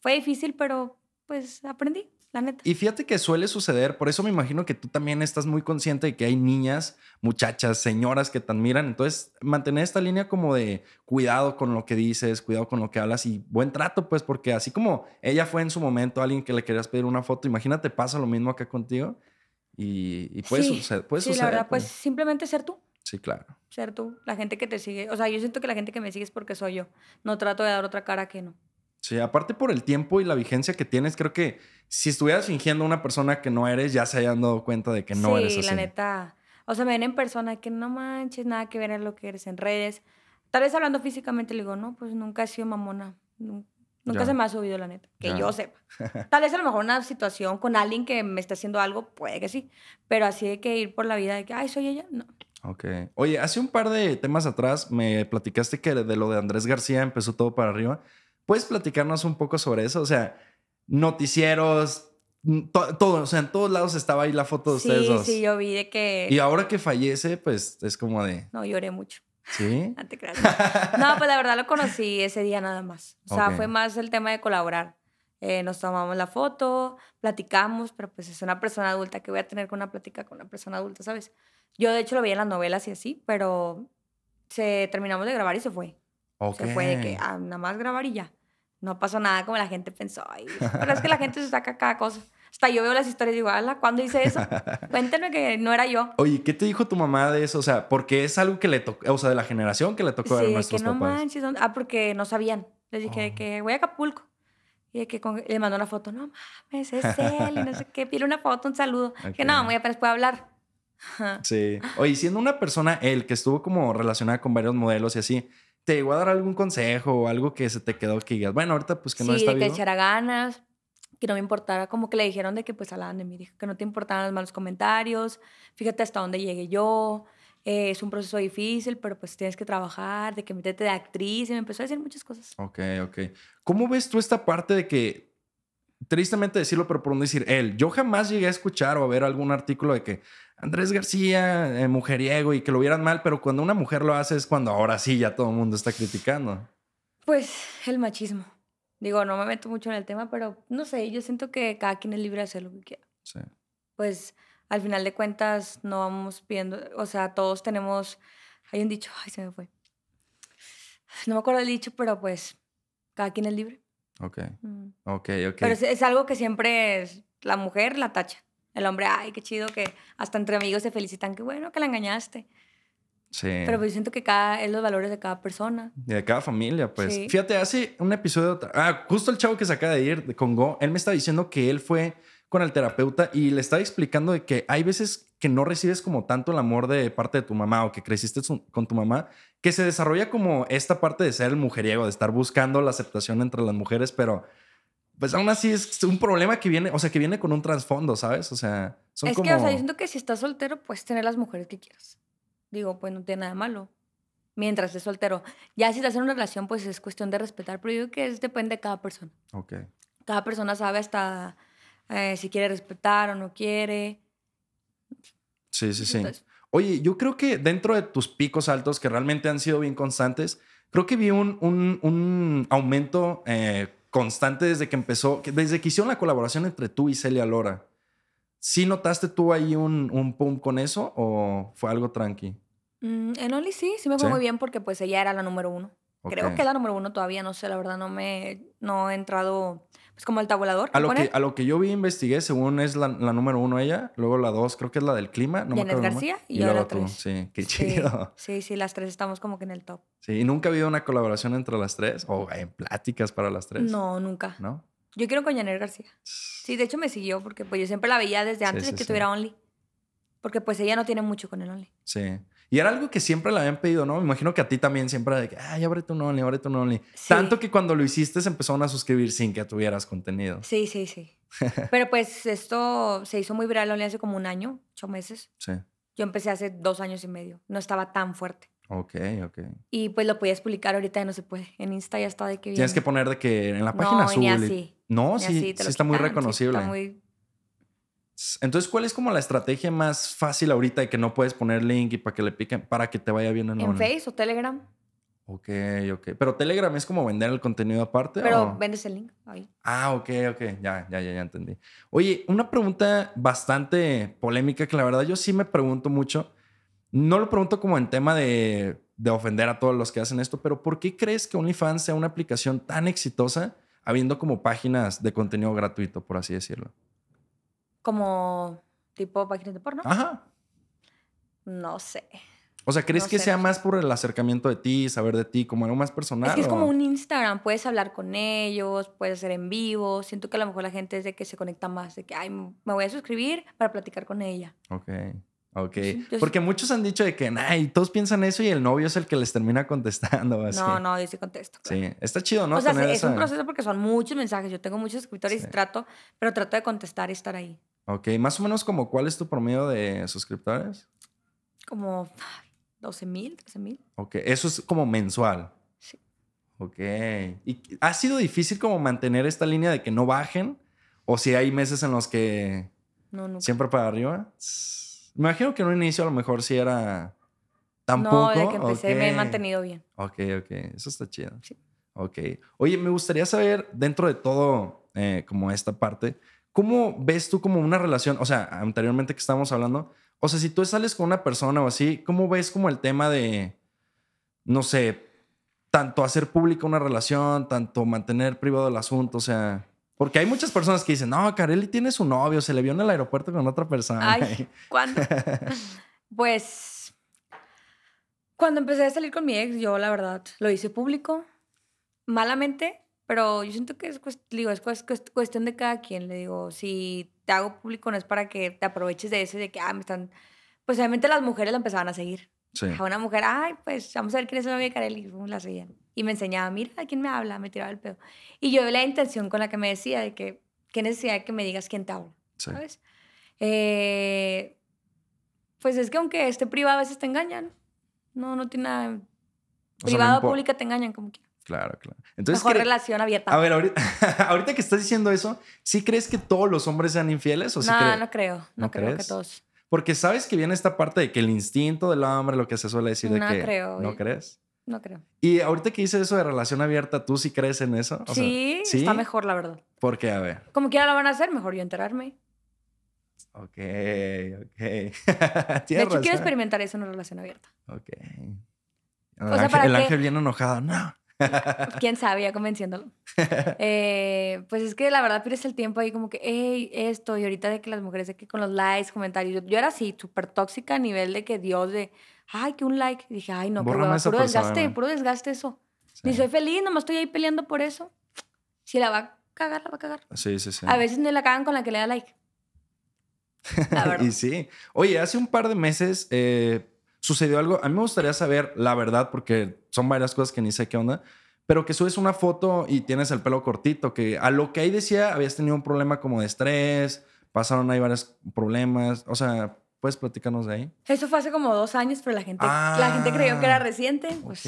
Speaker 2: fue difícil, pero pues aprendí.
Speaker 1: Y fíjate que suele suceder, por eso me imagino que tú también estás muy consciente de que hay niñas, muchachas, señoras que te admiran. Entonces, mantener esta línea como de cuidado con lo que dices, cuidado con lo que hablas y buen trato, pues, porque así como ella fue en su momento alguien que le querías pedir una foto, imagínate, pasa lo mismo acá contigo y, puede suceder. sí, la verdad, pues. pues
Speaker 2: simplemente ser tú. Sí, claro. Ser tú, la gente que te sigue. O sea, yo siento que la gente que me sigue es porque soy yo. No trato de dar otra cara que no.
Speaker 1: Sí, aparte por el tiempo y la vigencia que tienes, creo que si estuvieras fingiendo una persona que no eres, ya se hayan dado cuenta de que no eres así. Sí, la
Speaker 2: neta. O sea, me ven en persona que no manches, nada que ver en lo que eres en redes. Tal vez hablando físicamente le digo, no, pues nunca he sido mamona. Nunca se me ha subido, la neta. Que yo sepa. Tal vez a lo mejor una situación con alguien que me está haciendo algo, puede que sí. Pero así hay que ir por la vida de que, ay, soy ella, no.
Speaker 1: Ok. Oye, hace un par de temas atrás me platicaste que de lo de Andrés García empezó todo para arriba. ¿Puedes platicarnos un poco sobre eso? O sea, noticieros, todo, o sea, en todos lados estaba ahí la foto de ustedes dos. Sí, sí,
Speaker 2: yo vi de que... Y
Speaker 1: ahora que fallece, pues es como de...
Speaker 2: No, lloré mucho. ¿Sí? no, pues la verdad lo conocí ese día nada más. O sea, fue más el tema de colaborar. Eh, nos tomamos la foto, platicamos, pero pues es una persona adulta que voy a tener con una plática con una persona adulta, ¿sabes? Yo de hecho lo vi en las novelas y así, pero se terminamos de grabar y se fue que fue que ah, nada más grabar y ya. No pasó nada como la gente pensó. pero es que la gente se saca cada cosa. Hasta yo veo las historias y digo, ala, ¿cuándo hice eso? Cuéntenme que no era yo.
Speaker 1: Oye, ¿qué te dijo tu mamá de eso? O sea, porque es algo que le tocó, o sea, de la generación que le tocó ver a nuestros que no Manches,
Speaker 2: ah, porque no sabían. Les dije oh. que voy a Acapulco. Y que le mandó una foto, no mames, es él, y no sé qué, pide una foto, un saludo. Que no, muy les puedo hablar.
Speaker 1: sí. Oye, siendo una persona, él, que estuvo como relacionada con varios modelos y así, ¿Te iba a dar algún consejo o algo que se te quedó que digas, bueno, ahorita pues que no sí, de que echara
Speaker 2: ganas, que no me importara, como que le dijeron de que pues hablaban de mí, que no te importaban los malos comentarios, fíjate hasta dónde llegué yo, eh, es un proceso difícil, pero pues tienes que trabajar, de que meterte de actriz, y me empezó a decir muchas cosas.
Speaker 1: Ok, ok. ¿Cómo ves tú esta parte de que, tristemente decirlo, pero por no decir él, yo jamás llegué a escuchar o a ver algún artículo de que, Andrés García, eh, mujeriego y que lo vieran mal, pero cuando una mujer lo hace es cuando ahora sí ya todo el mundo está criticando.
Speaker 2: Pues el machismo. Digo, no me meto mucho en el tema, pero no sé, yo siento que cada quien es libre de hacer lo que quiera. Sí. Pues al final de cuentas no vamos viendo, o sea, todos tenemos, hay un dicho, ay, se me fue. No me acuerdo el dicho, pero pues cada quien es libre. Ok.
Speaker 1: Mm. Ok, ok. Pero es, es
Speaker 2: algo que siempre es, la mujer la tacha. El hombre, ay, qué chido que hasta entre amigos se felicitan, qué bueno que la engañaste. Sí. Pero pues yo siento que cada, es los valores de cada persona.
Speaker 1: Y de cada familia, pues. Sí. Fíjate, hace un episodio. Ah, justo el chavo que se acaba de ir de Congo, él me está diciendo que él fue con el terapeuta y le está explicando de que hay veces que no recibes como tanto el amor de parte de tu mamá o que creciste con tu mamá, que se desarrolla como esta parte de ser el mujeriego, de estar buscando la aceptación entre las mujeres, pero pues aún así es un problema que viene, o sea, que viene con un trasfondo, ¿sabes? O sea, son es que, o sea, yo
Speaker 2: siento que si estás soltero, puedes tener las mujeres que quieras. Digo, pues no tiene nada malo. Mientras estés soltero. Ya si estás en una relación, pues es cuestión de respetar, pero yo digo que es, depende de cada persona. Ok. Cada persona sabe hasta eh, si quiere respetar o no quiere.
Speaker 1: Sí, sí, sí. Oye, yo creo que dentro de tus picos altos, que realmente han sido bien constantes, creo que vi un, un, aumento eh, constante desde que empezó, desde que hicieron la colaboración entre tú y Celia Lora. ¿Sí notaste tú ahí un, un pum con eso o fue algo tranqui?
Speaker 2: Mm, en Oli sí, sí me fue muy bien porque pues ella era la número uno. Creo que la número uno todavía, no sé, la verdad no me, no he entrado es pues, como el tabulador. A lo,
Speaker 1: que, yo vi, investigué, según es la, número uno ella, luego la dos creo que es la del clima. No Janet García y, yo la Sí, qué chido.
Speaker 2: Sí, sí, las tres estamos como que en el top.
Speaker 1: Sí, ¿y nunca ha habido una colaboración entre las tres o en pláticas para las tres?
Speaker 2: No, nunca. ¿No? Yo quiero con Janet García. Sí, de hecho me siguió porque pues yo siempre la veía desde antes de que tuviera Only. Porque pues ella no tiene mucho con el Only.
Speaker 1: Sí. Y era algo que siempre le habían pedido, ¿no? Me imagino que a ti también siempre de que, ay, abre tu Only, abre tu Only. Tanto que cuando lo hiciste se empezaron a suscribir sin que tuvieras contenido.
Speaker 2: Sí, sí, sí. Pero pues esto se hizo muy viral Only hace como un año, ocho meses. Sí. Yo empecé hace dos años y medio. No estaba tan fuerte.
Speaker 1: Ok, ok.
Speaker 2: Y pues lo podías publicar ahorita no se puede. En Insta ya está de que... Viene. Tienes que
Speaker 1: poner de que en la página no, No, sí, sí está, muy sí está muy entonces, ¿cuál es como la estrategia más fácil ahorita de que no puedes poner link y para que le piquen, para que te vaya bien en, ¿En
Speaker 2: Facebook o Telegram?
Speaker 1: Ok, ok. Pero Telegram es como vender el contenido aparte. Pero
Speaker 2: vendes el link ahí.
Speaker 1: Ah, ok, ok. Ya, ya, ya, ya entendí. Oye, una pregunta bastante polémica que la verdad yo sí me pregunto mucho. No lo pregunto como en tema de, de ofender a todos los que hacen esto, pero ¿por qué crees que OnlyFans sea una aplicación tan exitosa habiendo como páginas de contenido gratuito, por así decirlo?
Speaker 2: Como tipo páginas de porno. Ajá. No sé.
Speaker 1: O sea, ¿crees que sea más por el acercamiento de ti, saber de ti, como algo más personal? Es que es como un
Speaker 2: Instagram, puedes hablar con ellos, puedes hacer en vivo. Siento que a lo mejor la gente es de que se conecta más, de que, ay, me voy a suscribir para platicar con ella.
Speaker 1: Ok, ok. Porque muchos han dicho de que, ay, todos piensan eso y el novio es el que les termina contestando. No,
Speaker 2: no, yo sí contesto.
Speaker 1: Sí, está chido, ¿no? O sea, es un proceso
Speaker 2: porque son muchos mensajes. Yo tengo muchos escritores y trato, pero trato de contestar y estar ahí.
Speaker 1: Ok, más o menos como cuál es tu promedio de suscriptores?
Speaker 2: Como 12 mil, 13 mil.
Speaker 1: Ok, eso es como mensual. Sí. Ok. ¿Y ha sido difícil como mantener esta línea de que no bajen? ¿O si hay meses en los que siempre para arriba? Me imagino que en un inicio a lo mejor sí era tampoco. No, desde que empecé me he mantenido bien. Ok, ok, eso está chido. Sí. Ok. Oye, me gustaría saber dentro de todo eh, como esta parte ¿Cómo ves tú como una relación? O sea, anteriormente que estábamos hablando, o sea, si tú sales con una persona o así, ¿cómo ves como el tema de, no sé, tanto hacer pública una relación, tanto mantener privado el asunto? O sea, porque hay muchas personas que dicen, no, Carelli tiene su novio, se le vio en el aeropuerto con otra persona. Ay,
Speaker 2: ¿cuándo? pues, cuando empecé a salir con mi ex, yo la verdad lo hice público, malamente, pero yo siento que es, digo, es cuestión de cada quien, le digo, si te hago público no es para que te aproveches de eso, de que, ah, me están... Pues obviamente las mujeres la empezaban a seguir. A una mujer, ay, pues vamos a ver quién es el novio de y la seguían. Y me enseñaba, mira, ¿a quién me habla? Me tiraba el pedo. Y yo la intención con la que me decía de que, qué necesidad que me digas quién te habla, ¿sabes? Eh, pues es que aunque esté privado a veces te engañan. No, no tiene nada... privado o pública te engañan como quieras.
Speaker 1: Claro, claro. Entonces, Mejor relación abierta. A ver, ahorita, que estás diciendo eso, ¿sí crees que todos los hombres sean infieles? ¿o sí no, no
Speaker 2: creo. No, creo que todos.
Speaker 1: Porque sabes que viene esta parte de que el instinto del hombre, lo que se suele decir de no que. Creo, no crees. No creo. Y ahorita que dices eso de relación abierta, ¿tú sí crees en eso? sí, está mejor, la verdad. ¿Por A ver.
Speaker 2: Como quiera lo van a hacer, mejor yo enterarme.
Speaker 1: Ok, ok. de hecho, quiero experimentar
Speaker 2: eso en una relación abierta.
Speaker 1: Ok. El, ángel, el ángel bien enojado. No,
Speaker 2: quién sabe, ya convenciéndolo. Eh, pues es que la verdad pierdes el tiempo ahí como que, hey, esto, y ahorita de que las mujeres de que con los likes, comentarios, yo, era así, súper tóxica a nivel de que Dios de, ay, que un like. dije, ay, no, pero, puro desgaste, puro desgaste eso. Ni soy feliz, nomás estoy ahí peleando por eso. Si la va a cagar, la va a cagar.
Speaker 1: Sí, sí, sí. A
Speaker 2: veces no la cagan con la que le da like.
Speaker 1: La verdad. y sí. Oye, hace un par de meses eh, sucedió algo. A mí me gustaría saber la verdad, porque son varias cosas que ni sé qué onda, pero que subes una foto y tienes el pelo cortito, que a lo que ahí decía habías tenido un problema como de estrés, pasaron ahí varios problemas, o sea, ¿puedes platicarnos de ahí?
Speaker 2: Eso fue hace como dos años, pero la gente, la gente ah. creyó que era reciente. Pues,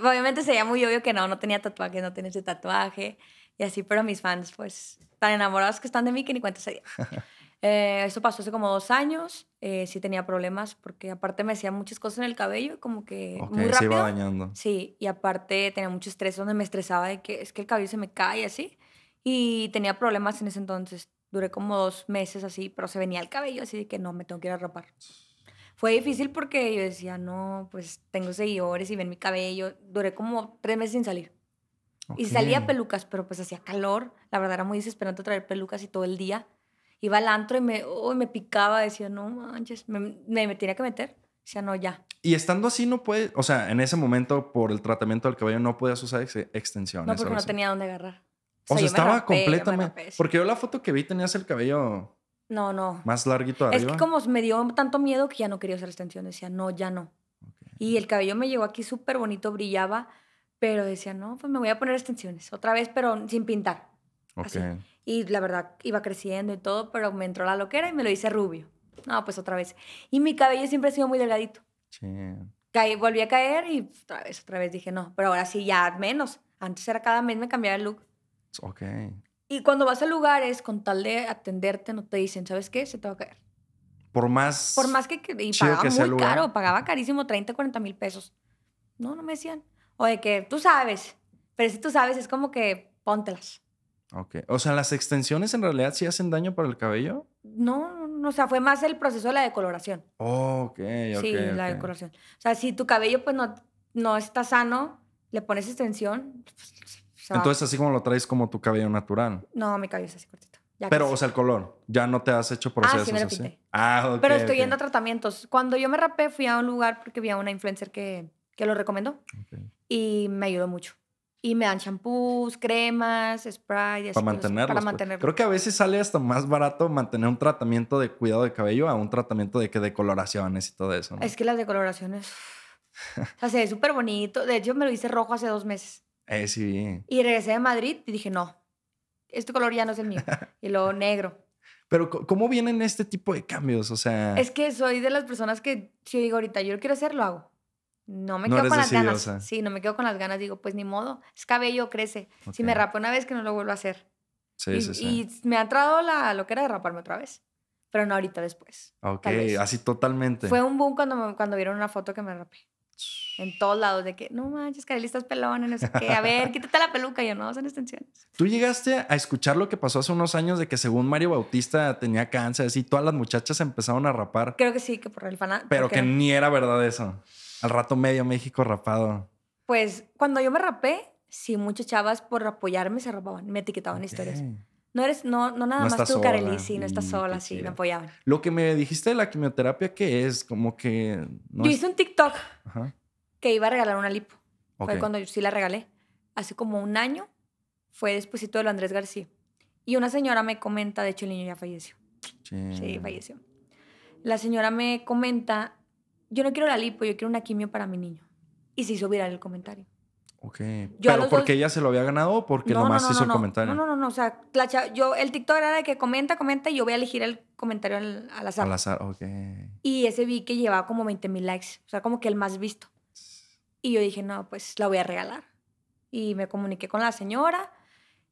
Speaker 2: Obviamente sería muy obvio que no, no tenía tatuaje, no tenía ese tatuaje y así, pero mis fans, pues, tan enamorados que están de mí que ni cuenta sería. Eh, eso pasó hace como dos años. Eh, sí tenía problemas porque aparte me hacía muchas cosas en el cabello, como que muy rápido. se iba Sí, y aparte tenía mucho estrés donde me estresaba de que es que el cabello se me cae así. Y tenía problemas en ese entonces. Duré como dos meses así, pero se venía el cabello así que no, me tengo que ir a rapar. Fue difícil porque yo decía, no, pues tengo seguidores y ven mi cabello. Duré como tres meses sin salir. Y salía pelucas, pero pues hacía calor. La verdad era muy desesperante traer pelucas y todo el día iba al antro y me, me picaba, decía, no manches, me, me, tenía que meter. O sea, no, ya.
Speaker 1: Y estando así no puede, o sea, en ese momento por el tratamiento del cabello no podías usar ese extensiones. No, porque no tenía
Speaker 2: dónde agarrar. O, sea, estaba completamente...
Speaker 1: Porque yo la foto que vi tenías el cabello... No, no. Más larguito arriba. Es que como
Speaker 2: me dio tanto miedo que ya no quería usar extensiones. Decía, no, ya no. Y el cabello me llegó aquí súper bonito, brillaba. Pero decía, no, pues me voy a poner extensiones otra vez, pero sin pintar. Ok. Y la verdad, iba creciendo y todo, pero me entró la loquera y me lo hice rubio. No, pues otra vez. Y mi cabello siempre ha sido muy delgadito. Sí. Caí, volví a caer y otra vez, otra vez dije, no, pero ahora sí ya menos. Antes era cada mes me cambiaba el look. Ok. Y cuando vas a lugares, con tal de atenderte, no te dicen, ¿sabes qué? Se te va a caer.
Speaker 1: Por más. Por más
Speaker 2: que. Y pagaba muy caro, pagaba carísimo, 30, 40 mil pesos. No, no me decían. O de que tú sabes. Pero si tú sabes, es como que póntelas.
Speaker 1: Ok. O sea, ¿las extensiones en realidad sí hacen daño para el cabello?
Speaker 2: No, no, o sea, fue más el proceso de la decoloración.
Speaker 1: Oh, ok, Sí, la decoloración.
Speaker 2: O sea, si tu cabello pues no, no está sano, le pones extensión. Pues, Entonces,
Speaker 1: así como lo traes como tu cabello natural.
Speaker 2: No, mi cabello es así cortito. Pero, o sea,
Speaker 1: el color, ya no te has hecho procesos ah, sí me Ah, ok. Pero estoy yendo a
Speaker 2: tratamientos. Cuando yo me rapé, fui a un lugar porque vi a una influencer que, lo recomendó y me ayudó mucho y me dan champús, cremas, spray. para pues. mantenerlos. Creo que a
Speaker 1: veces sale hasta más barato mantener un tratamiento de cuidado de cabello a un tratamiento de que decoloraciones y todo eso. Es
Speaker 2: que las decoloraciones. o sea, súper bonito. De hecho, me lo hice rojo hace dos meses.
Speaker 1: Eh, sí.
Speaker 2: Y regresé de Madrid y dije, no, este color ya no es el mío. y luego negro.
Speaker 1: Pero, ¿cómo vienen este tipo de cambios? O sea. Es
Speaker 2: que soy de las personas que, si digo ahorita, yo quiero hacer, lo hago no me quedo con las ganas. Sí, no me quedo con las ganas. Digo, pues ni modo, es cabello, crece. Si me rapo una vez, que no lo vuelvo a hacer. Sí, y, Y me ha entrado la, lo que era de raparme otra vez. Pero no ahorita después.
Speaker 1: Ok, así totalmente. Fue un
Speaker 2: boom cuando, cuando vieron una foto que me rapé. En todos lados, de que no manches, Kareli, estás pelón, no A ver, quítate la peluca. yo no, son extensiones.
Speaker 1: Tú llegaste a escuchar lo que pasó hace unos años de que según Mario Bautista tenía cáncer, y todas las muchachas empezaron a rapar.
Speaker 2: Creo que sí, que por el fanático. Pero que ni
Speaker 1: era verdad eso. Al rato medio México rapado.
Speaker 2: Pues cuando yo me rapé, sí, muchas chavas por apoyarme se rapaban, me etiquetaban historias. No eres, no, no nada más tú, Kareli, sí, no estás mm, sola, sí, me apoyaban.
Speaker 1: Lo que me dijiste de la quimioterapia, que es? Como que. yo hice
Speaker 2: un TikTok que iba a regalar una lipo. Fue cuando yo sí la regalé. Hace como un año fue después de lo Andrés García. Y una señora me comenta, de hecho el niño ya falleció.
Speaker 1: Sí, falleció.
Speaker 2: La señora me comenta yo no quiero la lipo, yo quiero una quimio para mi niño. Y se hizo viral el comentario.
Speaker 1: Ok. ¿Pero porque ella se lo había ganado o porque no, nomás no, hizo el comentario? No,
Speaker 2: no, no, O sea, yo, el TikTok era de que comenta, comenta y yo voy a elegir el comentario al, al azar. Al azar, ok. Y ese vi que llevaba como 20 mil likes. O sea, como que el más visto. Y yo dije, no, pues la voy a regalar. Y me comuniqué con la señora.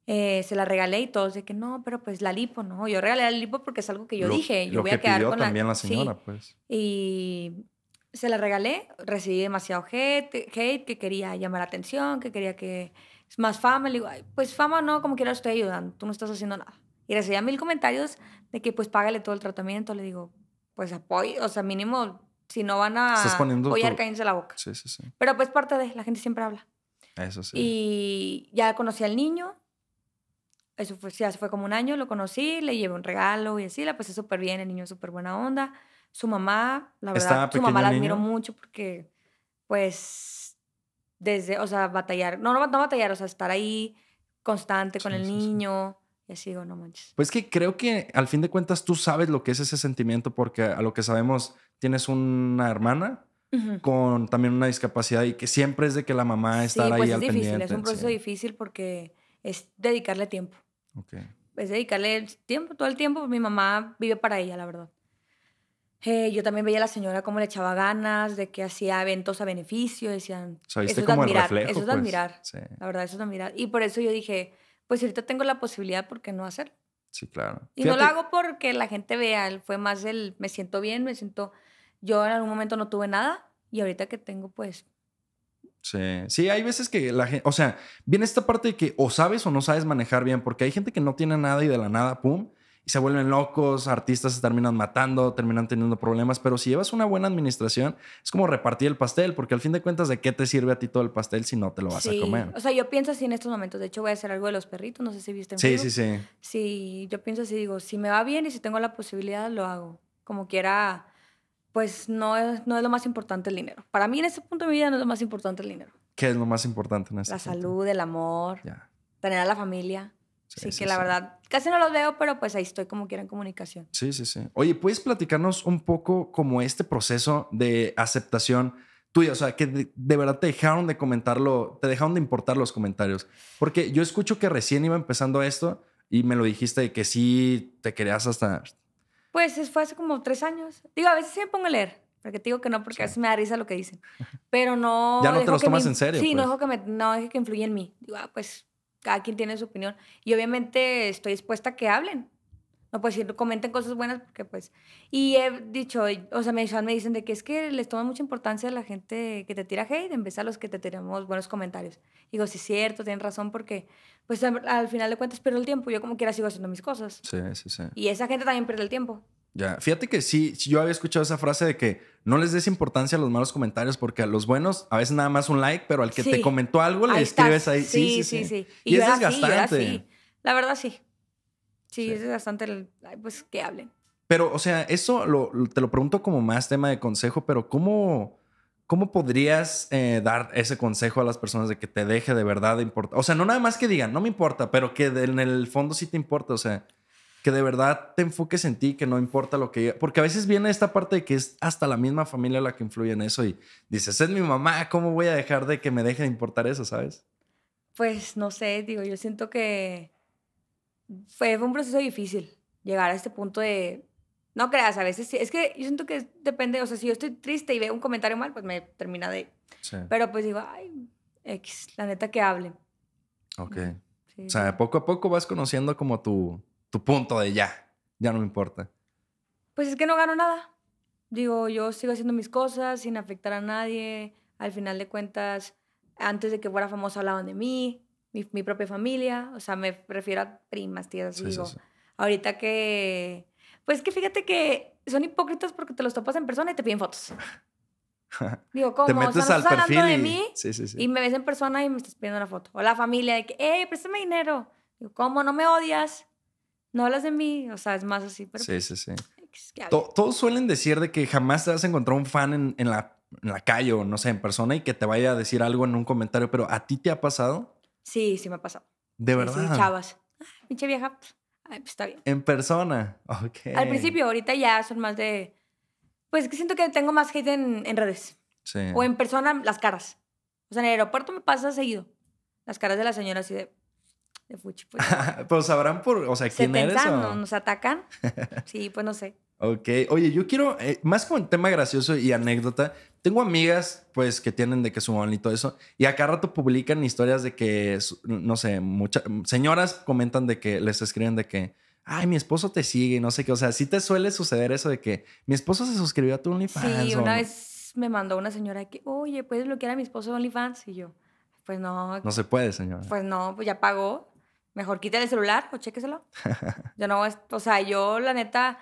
Speaker 2: Eh, se la regalé y todos de que no, pero pues la lipo, no. Yo regalé la lipo porque es algo que yo dije. Yo lo voy que a quedar pidió con también la, señora, sí. pues. Y se la regalé, recibí demasiado hate, hate, que quería llamar la atención, que quería que es más fama. Le digo, pues fama no, como quiera estoy ayudando, tú no estás haciendo nada. Y recibía mil comentarios de que pues págale todo el tratamiento. Le digo, pues apoyo, o sea, mínimo, si no van a apoyar, tu... cállense la boca. Sí, sí, sí. Pero pues parte de, la gente siempre habla. Eso sí. Y ya conocí al niño, eso fue, fue como un año, lo conocí, le llevé un regalo y así, la pasé súper bien, el niño súper buena onda. Su mamá, la verdad, su mamá la admiro mucho porque, pues, desde, o sea, batallar, no, no, batallar, o sea, estar ahí constante con el niño. Y así no manches.
Speaker 1: Pues que creo que al fin de cuentas tú sabes lo que es ese sentimiento porque a lo que sabemos tienes una hermana con también una discapacidad y que siempre es de que la mamá está ahí pues, es al difícil, Es un proceso
Speaker 2: difícil porque es dedicarle tiempo. Okay. Es dedicarle tiempo, todo el tiempo. Mi mamá vive para ella, la verdad. Eh, yo también veía a la señora cómo le echaba ganas, de que hacía eventos a beneficio, decían. eso es admirar, eso es de admirar. Pues". La verdad, eso es de admirar. Y por eso yo dije, pues ahorita tengo la posibilidad, ¿por qué no hacer? Sí, claro. Y no lo hago porque la gente vea, fue más el me siento bien, me siento. Yo en algún momento no tuve nada y ahorita que tengo, pues.
Speaker 1: Sí, sí, hay veces que la gente, o sea, viene esta parte de que o sabes o no sabes manejar bien, porque hay gente que no tiene nada y de la nada, pum, y se vuelven locos, artistas se terminan matando, terminan teniendo problemas, pero si llevas una buena administración, es como repartir el pastel, porque al fin de cuentas, ¿de qué te sirve a ti todo el pastel si no te lo vas a comer? O
Speaker 2: sea, yo pienso así en estos momentos, de hecho voy a hacer algo de los perritos, no sé si viste. En sí, sí, sí. Sí, yo pienso así, digo, si me va bien y si tengo la posibilidad, lo hago. Como quiera, pues no es, no es lo más importante el dinero. Para mí en este punto de mi vida no es lo más importante el dinero.
Speaker 1: ¿Qué es lo más importante en este La salud,
Speaker 2: el amor, tener a la familia. Sí, que la verdad casi no los veo, pero pues ahí estoy como quiera en comunicación.
Speaker 1: Sí, sí, sí. Oye, ¿puedes platicarnos un poco como este proceso de aceptación tuya? O sea, que de, verdad te dejaron de comentarlo, te dejaron de importar los comentarios. Porque yo escucho que recién iba empezando esto y me lo dijiste de que sí te querías hasta...
Speaker 2: Pues fue hace como tres años. Digo, a veces sí me pongo a leer. Porque te digo que no, porque a veces me da risa lo que dicen. Pero no. Ya no te los tomas en serio. Sí, no pues. dejo que me, no dejo que influya en mí. Digo, ah, pues cada quien tiene su opinión. Y obviamente estoy dispuesta a que hablen. No, pues si comenten cosas buenas, porque pues... Y he dicho, o sea, me, me dicen de que es que les toma mucha importancia a la gente que te tira hate en vez a los que te tenemos buenos comentarios. Digo, sí, es cierto, tienen razón, porque pues al, al final de cuentas pierdo el tiempo. Yo como quiera sigo haciendo mis cosas.
Speaker 1: Sí, sí, sí. Y
Speaker 2: esa gente también pierde el tiempo.
Speaker 1: Ya, fíjate que sí, yo había escuchado esa frase de que no les des importancia a los malos comentarios porque a los buenos a veces nada más un like, pero al que te comentó algo le escribes ahí. Sí, sí, sí. Y, es desgastante.
Speaker 2: La verdad sí. Sí, es bastante el, pues que hablen.
Speaker 1: Pero, o sea, eso te lo pregunto como más tema de consejo, pero ¿cómo, cómo podrías eh, dar ese consejo a las personas de que te deje de verdad de importar? O sea, no nada más que digan, no me importa, pero que en el fondo sí te importa, o sea que de verdad te enfoques en ti, que no importa lo que... Porque a veces viene esta parte de que es hasta la misma familia la que influye en eso y dices, es mi mamá, ¿cómo voy a dejar de que me deje de importar eso, sabes?
Speaker 2: Pues no sé, digo, yo siento que fue, un proceso difícil llegar a este punto de... No creas, a veces sí. Es que yo siento que depende, o sea, si yo estoy triste y veo un comentario mal, pues me termina de... Pero pues digo, ay, X, la neta que hable. Ok. o sea,
Speaker 1: poco a poco vas conociendo como tu punto de ya, ya no me importa?
Speaker 2: Pues es que no gano nada. Digo, yo sigo haciendo mis cosas sin afectar a nadie. Al final de cuentas, antes de que fuera famoso hablaban de mí, mi, propia familia, o sea, me refiero a primas, tías, digo. Ahorita que, pues que fíjate que son hipócritas porque te los topas en persona y te piden fotos. Digo, ¿cómo? Te metes al perfil y... de y me ves en persona y me estás pidiendo una foto. O la familia de que, hey, préstame dinero. Digo, ¿cómo? ¿No me odias? no hablas de mí, o sea, es más así. Pero sí,
Speaker 1: pues, sí, sí. todos suelen decir de que jamás te has encontrado un fan en, la, calle o no sé, en persona y que te vaya a decir algo en un comentario, pero ¿a ti te ha pasado?
Speaker 2: Sí, sí me ha pasado.
Speaker 1: ¿De verdad? chavas.
Speaker 2: Ah, pinche vieja. Pues, pues está bien.
Speaker 1: En persona. Ok. Al principio,
Speaker 2: ahorita ya son más de. Pues que siento que tengo más hate en, redes. Sí. O en persona, las caras. O sea, en el aeropuerto me pasa seguido. Las caras de las señoras y de de fuchi.
Speaker 1: Pues, sabrán por, o sea, quién eres. ¿Nos
Speaker 2: atacan? Sí, pues no sé.
Speaker 1: Ok, oye, yo quiero, eh, más con un tema gracioso y anécdota, tengo amigas, pues, que tienen de que su mamá y todo eso, y acá rato publican historias de que, no sé, muchas señoras comentan de que les escriben de que, ay, mi esposo te sigue, no sé qué, o sea, si te suele suceder eso de que mi esposo se suscribió a tu
Speaker 2: OnlyFans. Sí, una vez me mandó una señora que, oye, ¿puedes bloquear a mi esposo de OnlyFans? Y yo, pues no. No se puede, señora. Pues no, pues ya pagó. Mejor quítale el celular o chéqueselo. yo no, o sea, yo la neta,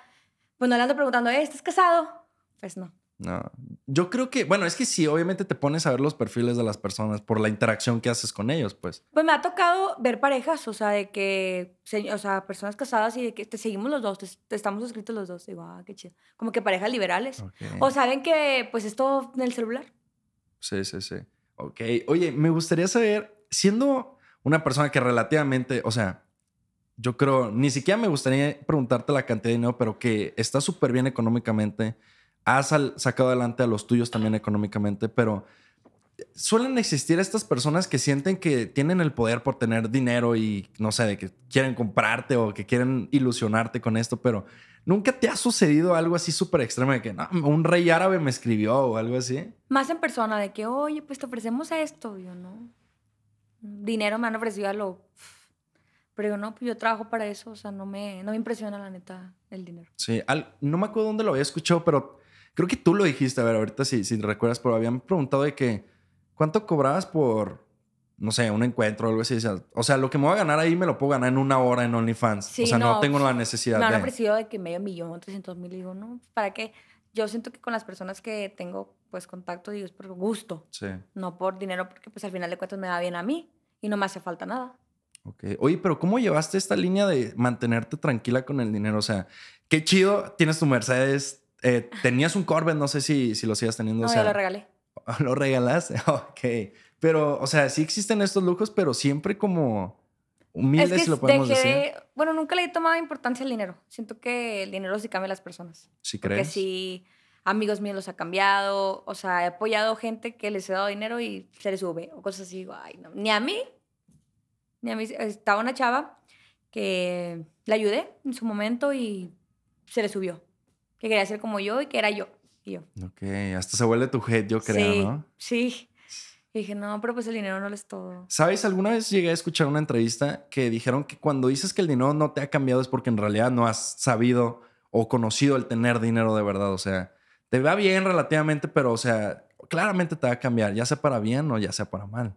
Speaker 2: pues no le ando preguntando, eh, ¿estás casado? Pues no.
Speaker 1: No. Yo creo que, bueno, es que si obviamente te pones a ver los perfiles de las personas por la interacción que haces con ellos, pues.
Speaker 2: Pues me ha tocado ver parejas, o sea, de que, o sea, personas casadas y de que te seguimos los dos, te, estamos suscritos los dos. Digo, ah, qué chido. Como que parejas liberales. O saben que, pues, esto en el celular.
Speaker 1: Sí, sí, sí. Ok. Oye, me gustaría saber, siendo una persona que relativamente, o sea, yo creo, ni siquiera me gustaría preguntarte la cantidad de dinero, pero que está súper bien económicamente, has sacado adelante a los tuyos también económicamente, pero suelen existir estas personas que sienten que tienen el poder por tener dinero y no sé, de que quieren comprarte o que quieren ilusionarte con esto, pero ¿nunca te ha sucedido algo así súper extremo de que un rey árabe me escribió o algo así?
Speaker 2: Más en persona, de que, oye, pues te ofrecemos esto, no dinero me han ofrecido a lo... Pero yo no, pues yo trabajo para eso, o sea, no me, no me impresiona la neta el dinero.
Speaker 1: Sí, no me acuerdo dónde lo había escuchado, pero creo que tú lo dijiste, a ver, ahorita si, si recuerdas, pero habían preguntado de que, ¿cuánto cobrabas por, no sé, un encuentro o algo así? O sea, lo que me voy a ganar ahí me lo puedo ganar en una hora en OnlyFans. o sea, no, tengo la necesidad me de... Me han ofrecido
Speaker 2: de que medio millón, trescientos mil, digo, no, ¿para qué? Yo siento que con las personas que tengo, pues, contacto, digo, es por gusto. Sí. No por dinero, porque, pues, al final de cuentas me da bien a mí y no me hace falta nada.
Speaker 1: Ok. Oye, pero ¿cómo llevaste esta línea de mantenerte tranquila con el dinero? O sea, qué chido, tienes tu Mercedes, eh, tenías un Corvette, no sé si, si lo sigas teniendo. No, ya lo regalé. ¿Lo regalaste? Ok. Pero, o sea, sí existen estos lujos, pero siempre como humildes, si lo podemos decir.
Speaker 2: Bueno, nunca le he tomado importancia al dinero. Siento que el dinero sí cambia las personas. ¿Sí crees? sí amigos míos los ha cambiado, o sea, he apoyado gente que les he dado dinero y se les sube, o cosas así, Ay, no. ni a mí, ni a mí, estaba una chava que la ayudé en su momento y se le subió, que quería ser como yo y que era yo, yo.
Speaker 1: Ok, hasta se vuelve tu head, yo creo, ¿no?
Speaker 2: Sí, dije, no, pero pues el dinero no lo es todo.
Speaker 1: ¿Sabes? Alguna vez llegué a escuchar una entrevista que dijeron que cuando dices que el dinero no te ha cambiado es porque en realidad no has sabido o conocido el tener dinero de verdad. O sea, te va bien relativamente, pero o sea, claramente te va a cambiar, ya sea para bien o ya sea para mal.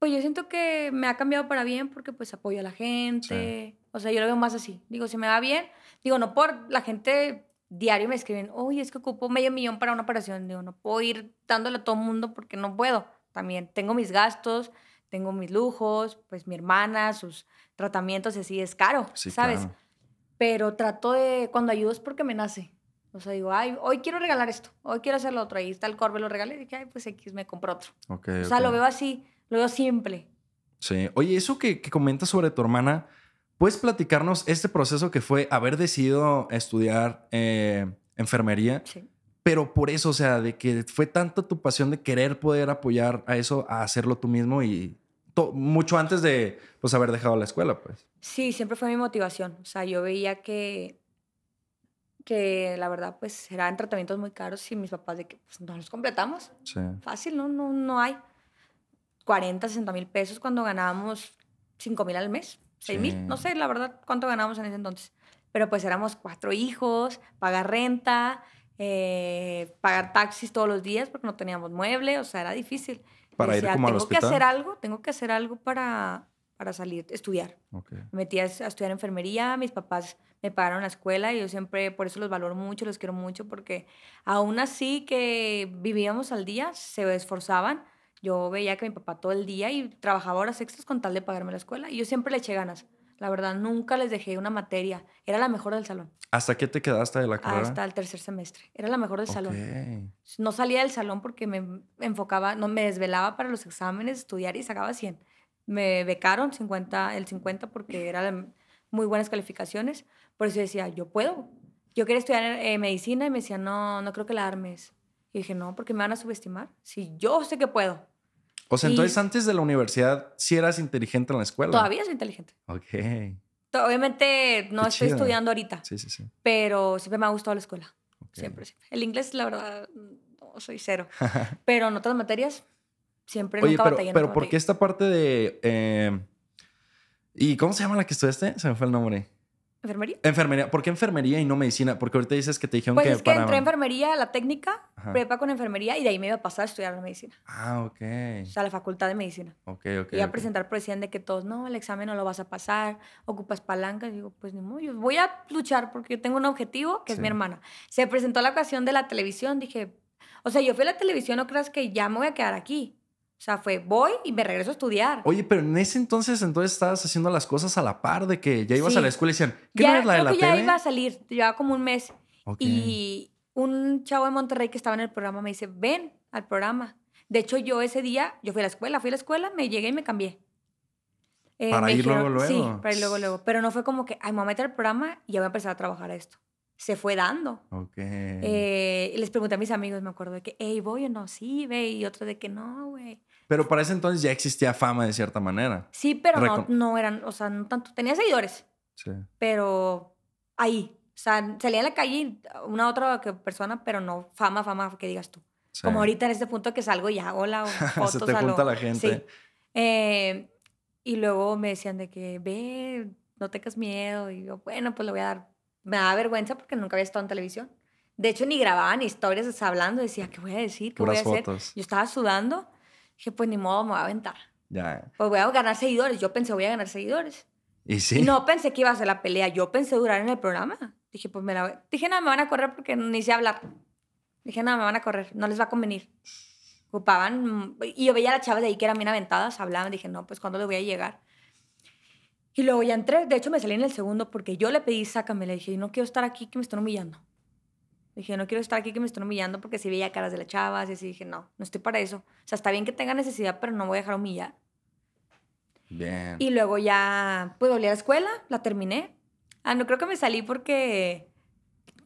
Speaker 2: Pues yo siento que me ha cambiado para bien porque pues apoyo a la gente. O sea, yo lo veo más así. Digo, si me va bien, digo, no por la gente diario me escriben, Uy, es que ocupo medio millón para una operación. Digo, no puedo ir dándole a todo el mundo porque no puedo. También tengo mis gastos, tengo mis lujos, pues mi hermana, sus tratamientos así es caro, ¿sabes? Pero trato de, cuando ayudo es porque me nace. O sea, digo, ay, hoy quiero regalar esto, hoy quiero hacer lo otro. Ahí está el Corbe, lo regalé y dije, ay, pues X, me compró otro. o sea, lo veo así, lo veo simple.
Speaker 1: Sí. Oye, eso que, que comentas sobre tu hermana, ¿puedes platicarnos este proceso que fue haber decidido estudiar eh, enfermería? Sí. Pero por eso, o sea, de que fue tanta tu pasión de querer poder apoyar a eso, a hacerlo tú mismo y mucho antes de pues haber dejado la escuela, pues.
Speaker 2: Sí, siempre fue mi motivación. O sea, yo veía que que la verdad pues eran tratamientos muy caros y mis papás de que pues, no los completamos. Sí. Fácil, ¿no? No, no hay. 40, 60 mil pesos cuando ganábamos 5 mil al mes, 6 mil, no sé la verdad cuánto ganábamos en ese entonces. Pero pues éramos cuatro hijos, pagar renta, eh, pagar taxis todos los días porque no teníamos mueble, o sea, era difícil. Para ir tengo que hacer algo, tengo que hacer algo para para salir, estudiar. Me metí a, estudiar enfermería, mis papás me pagaron la escuela y yo siempre, por eso los valoro mucho, los quiero mucho, porque aún así que vivíamos al día, se esforzaban. Yo veía que mi papá todo el día y trabajaba horas extras con tal de pagarme la escuela y yo siempre le eché ganas. La verdad, nunca les dejé una materia. Era la mejor del salón.
Speaker 1: ¿Hasta qué te quedaste de la carrera? Hasta el
Speaker 2: tercer semestre. Era la mejor del salón. No salía del salón porque me enfocaba, no me desvelaba para los exámenes, estudiar y sacaba 100 me becaron 50, el 50 porque eran muy buenas calificaciones. Por eso decía, yo puedo. Yo quería estudiar eh, medicina y me decían, no, no creo que la armes. Y dije, no, porque me van a subestimar. Si yo sé que puedo. O sea, entonces
Speaker 1: antes de la universidad, si eras inteligente en la escuela. Todavía soy inteligente. Ok.
Speaker 2: Obviamente no estoy estudiando ahorita. Sí, sí, sí. Pero siempre me ha gustado la escuela. Siempre, siempre. El inglés, la verdad, no soy cero. pero en otras materias, siempre Oye, nunca pero, pero ¿por qué
Speaker 1: esta parte de... Eh, ¿Y cómo se llama la que estudiaste? Se me fue el nombre. ¿Enfermería? Enfermería. ¿Por qué enfermería y no medicina? Porque ahorita dices que te dijeron pues que. Pues es que entré a
Speaker 2: enfermería, la técnica, prepa con enfermería y de ahí me iba a pasar a estudiar la medicina.
Speaker 1: Ah, ok. O sea,
Speaker 2: la facultad de medicina.
Speaker 1: Ok, ok. Y a presentar,
Speaker 2: pero pues, de que todos, no, el examen no lo vas a pasar, ocupas palancas. digo, pues ni modo, yo voy a luchar porque yo tengo un objetivo que es mi hermana. Se presentó la ocasión de la televisión, dije, o sea, yo fui a la televisión, no creas que ya me voy a quedar aquí. O sea, fue voy y me regreso a estudiar.
Speaker 1: Oye, pero en ese entonces, entonces estabas haciendo las cosas a la par de que ya ibas a la escuela y decían, ¿qué no es la de la que Ya iba a
Speaker 2: salir, llevaba como un mes. Y un chavo de Monterrey que estaba en el programa me dice, ven al programa. De hecho, yo ese día, yo fui a la escuela, fui a la escuela, me llegué y me cambié.
Speaker 1: Eh, para ir luego, luego. Sí, para
Speaker 2: ir luego, luego. Pero no fue como que, ay, me voy a meter al programa y ya voy a empezar a trabajar esto se fue dando. Okay. Eh, les pregunté a mis amigos, me acuerdo, de que, hey, voy o no, sí, ve, y otro de que no, güey.
Speaker 1: Pero para ese entonces ya existía fama de cierta manera.
Speaker 2: Sí, pero no, eran, o sea, no tanto, tenía seguidores. Sí. Pero ahí, o sea, salía a la calle una otra persona, pero no fama, fama, que digas tú. Como ahorita en este punto que salgo y hola, la se te junta la gente. Sí. Eh, y luego me decían de que, ve, no tengas miedo. Y yo, bueno, pues le voy a dar me da vergüenza porque nunca había estado en televisión. De hecho, ni grababan historias hablando. Decía, ¿qué voy a decir? ¿Qué voy a hacer? Yo estaba sudando. Dije, pues ni modo, me voy a aventar. Pues voy a ganar seguidores. Yo pensé, voy a ganar seguidores. ¿Y no pensé que iba a ser la pelea. Yo pensé durar en el programa. Dije, pues me la voy. Dije, nada, me van a correr porque ni sé hablar. Dije, nada, me van a correr. No les va a convenir. Ocupaban. Y yo veía a las chavas de ahí que eran bien aventadas, hablaban. Dije, no, pues ¿cuándo le voy a llegar? Y luego ya entré, de hecho me salí en el segundo porque yo le pedí, sácame, le dije, no quiero estar aquí que me están humillando. Le dije, no quiero estar aquí que me están humillando porque si veía caras de las chavas y así dije, no, no estoy para eso. O sea, está bien que tenga necesidad, pero no voy a dejar humillar. Bien. Y luego ya, pues volví a la escuela, la terminé. Ah, no creo que me salí porque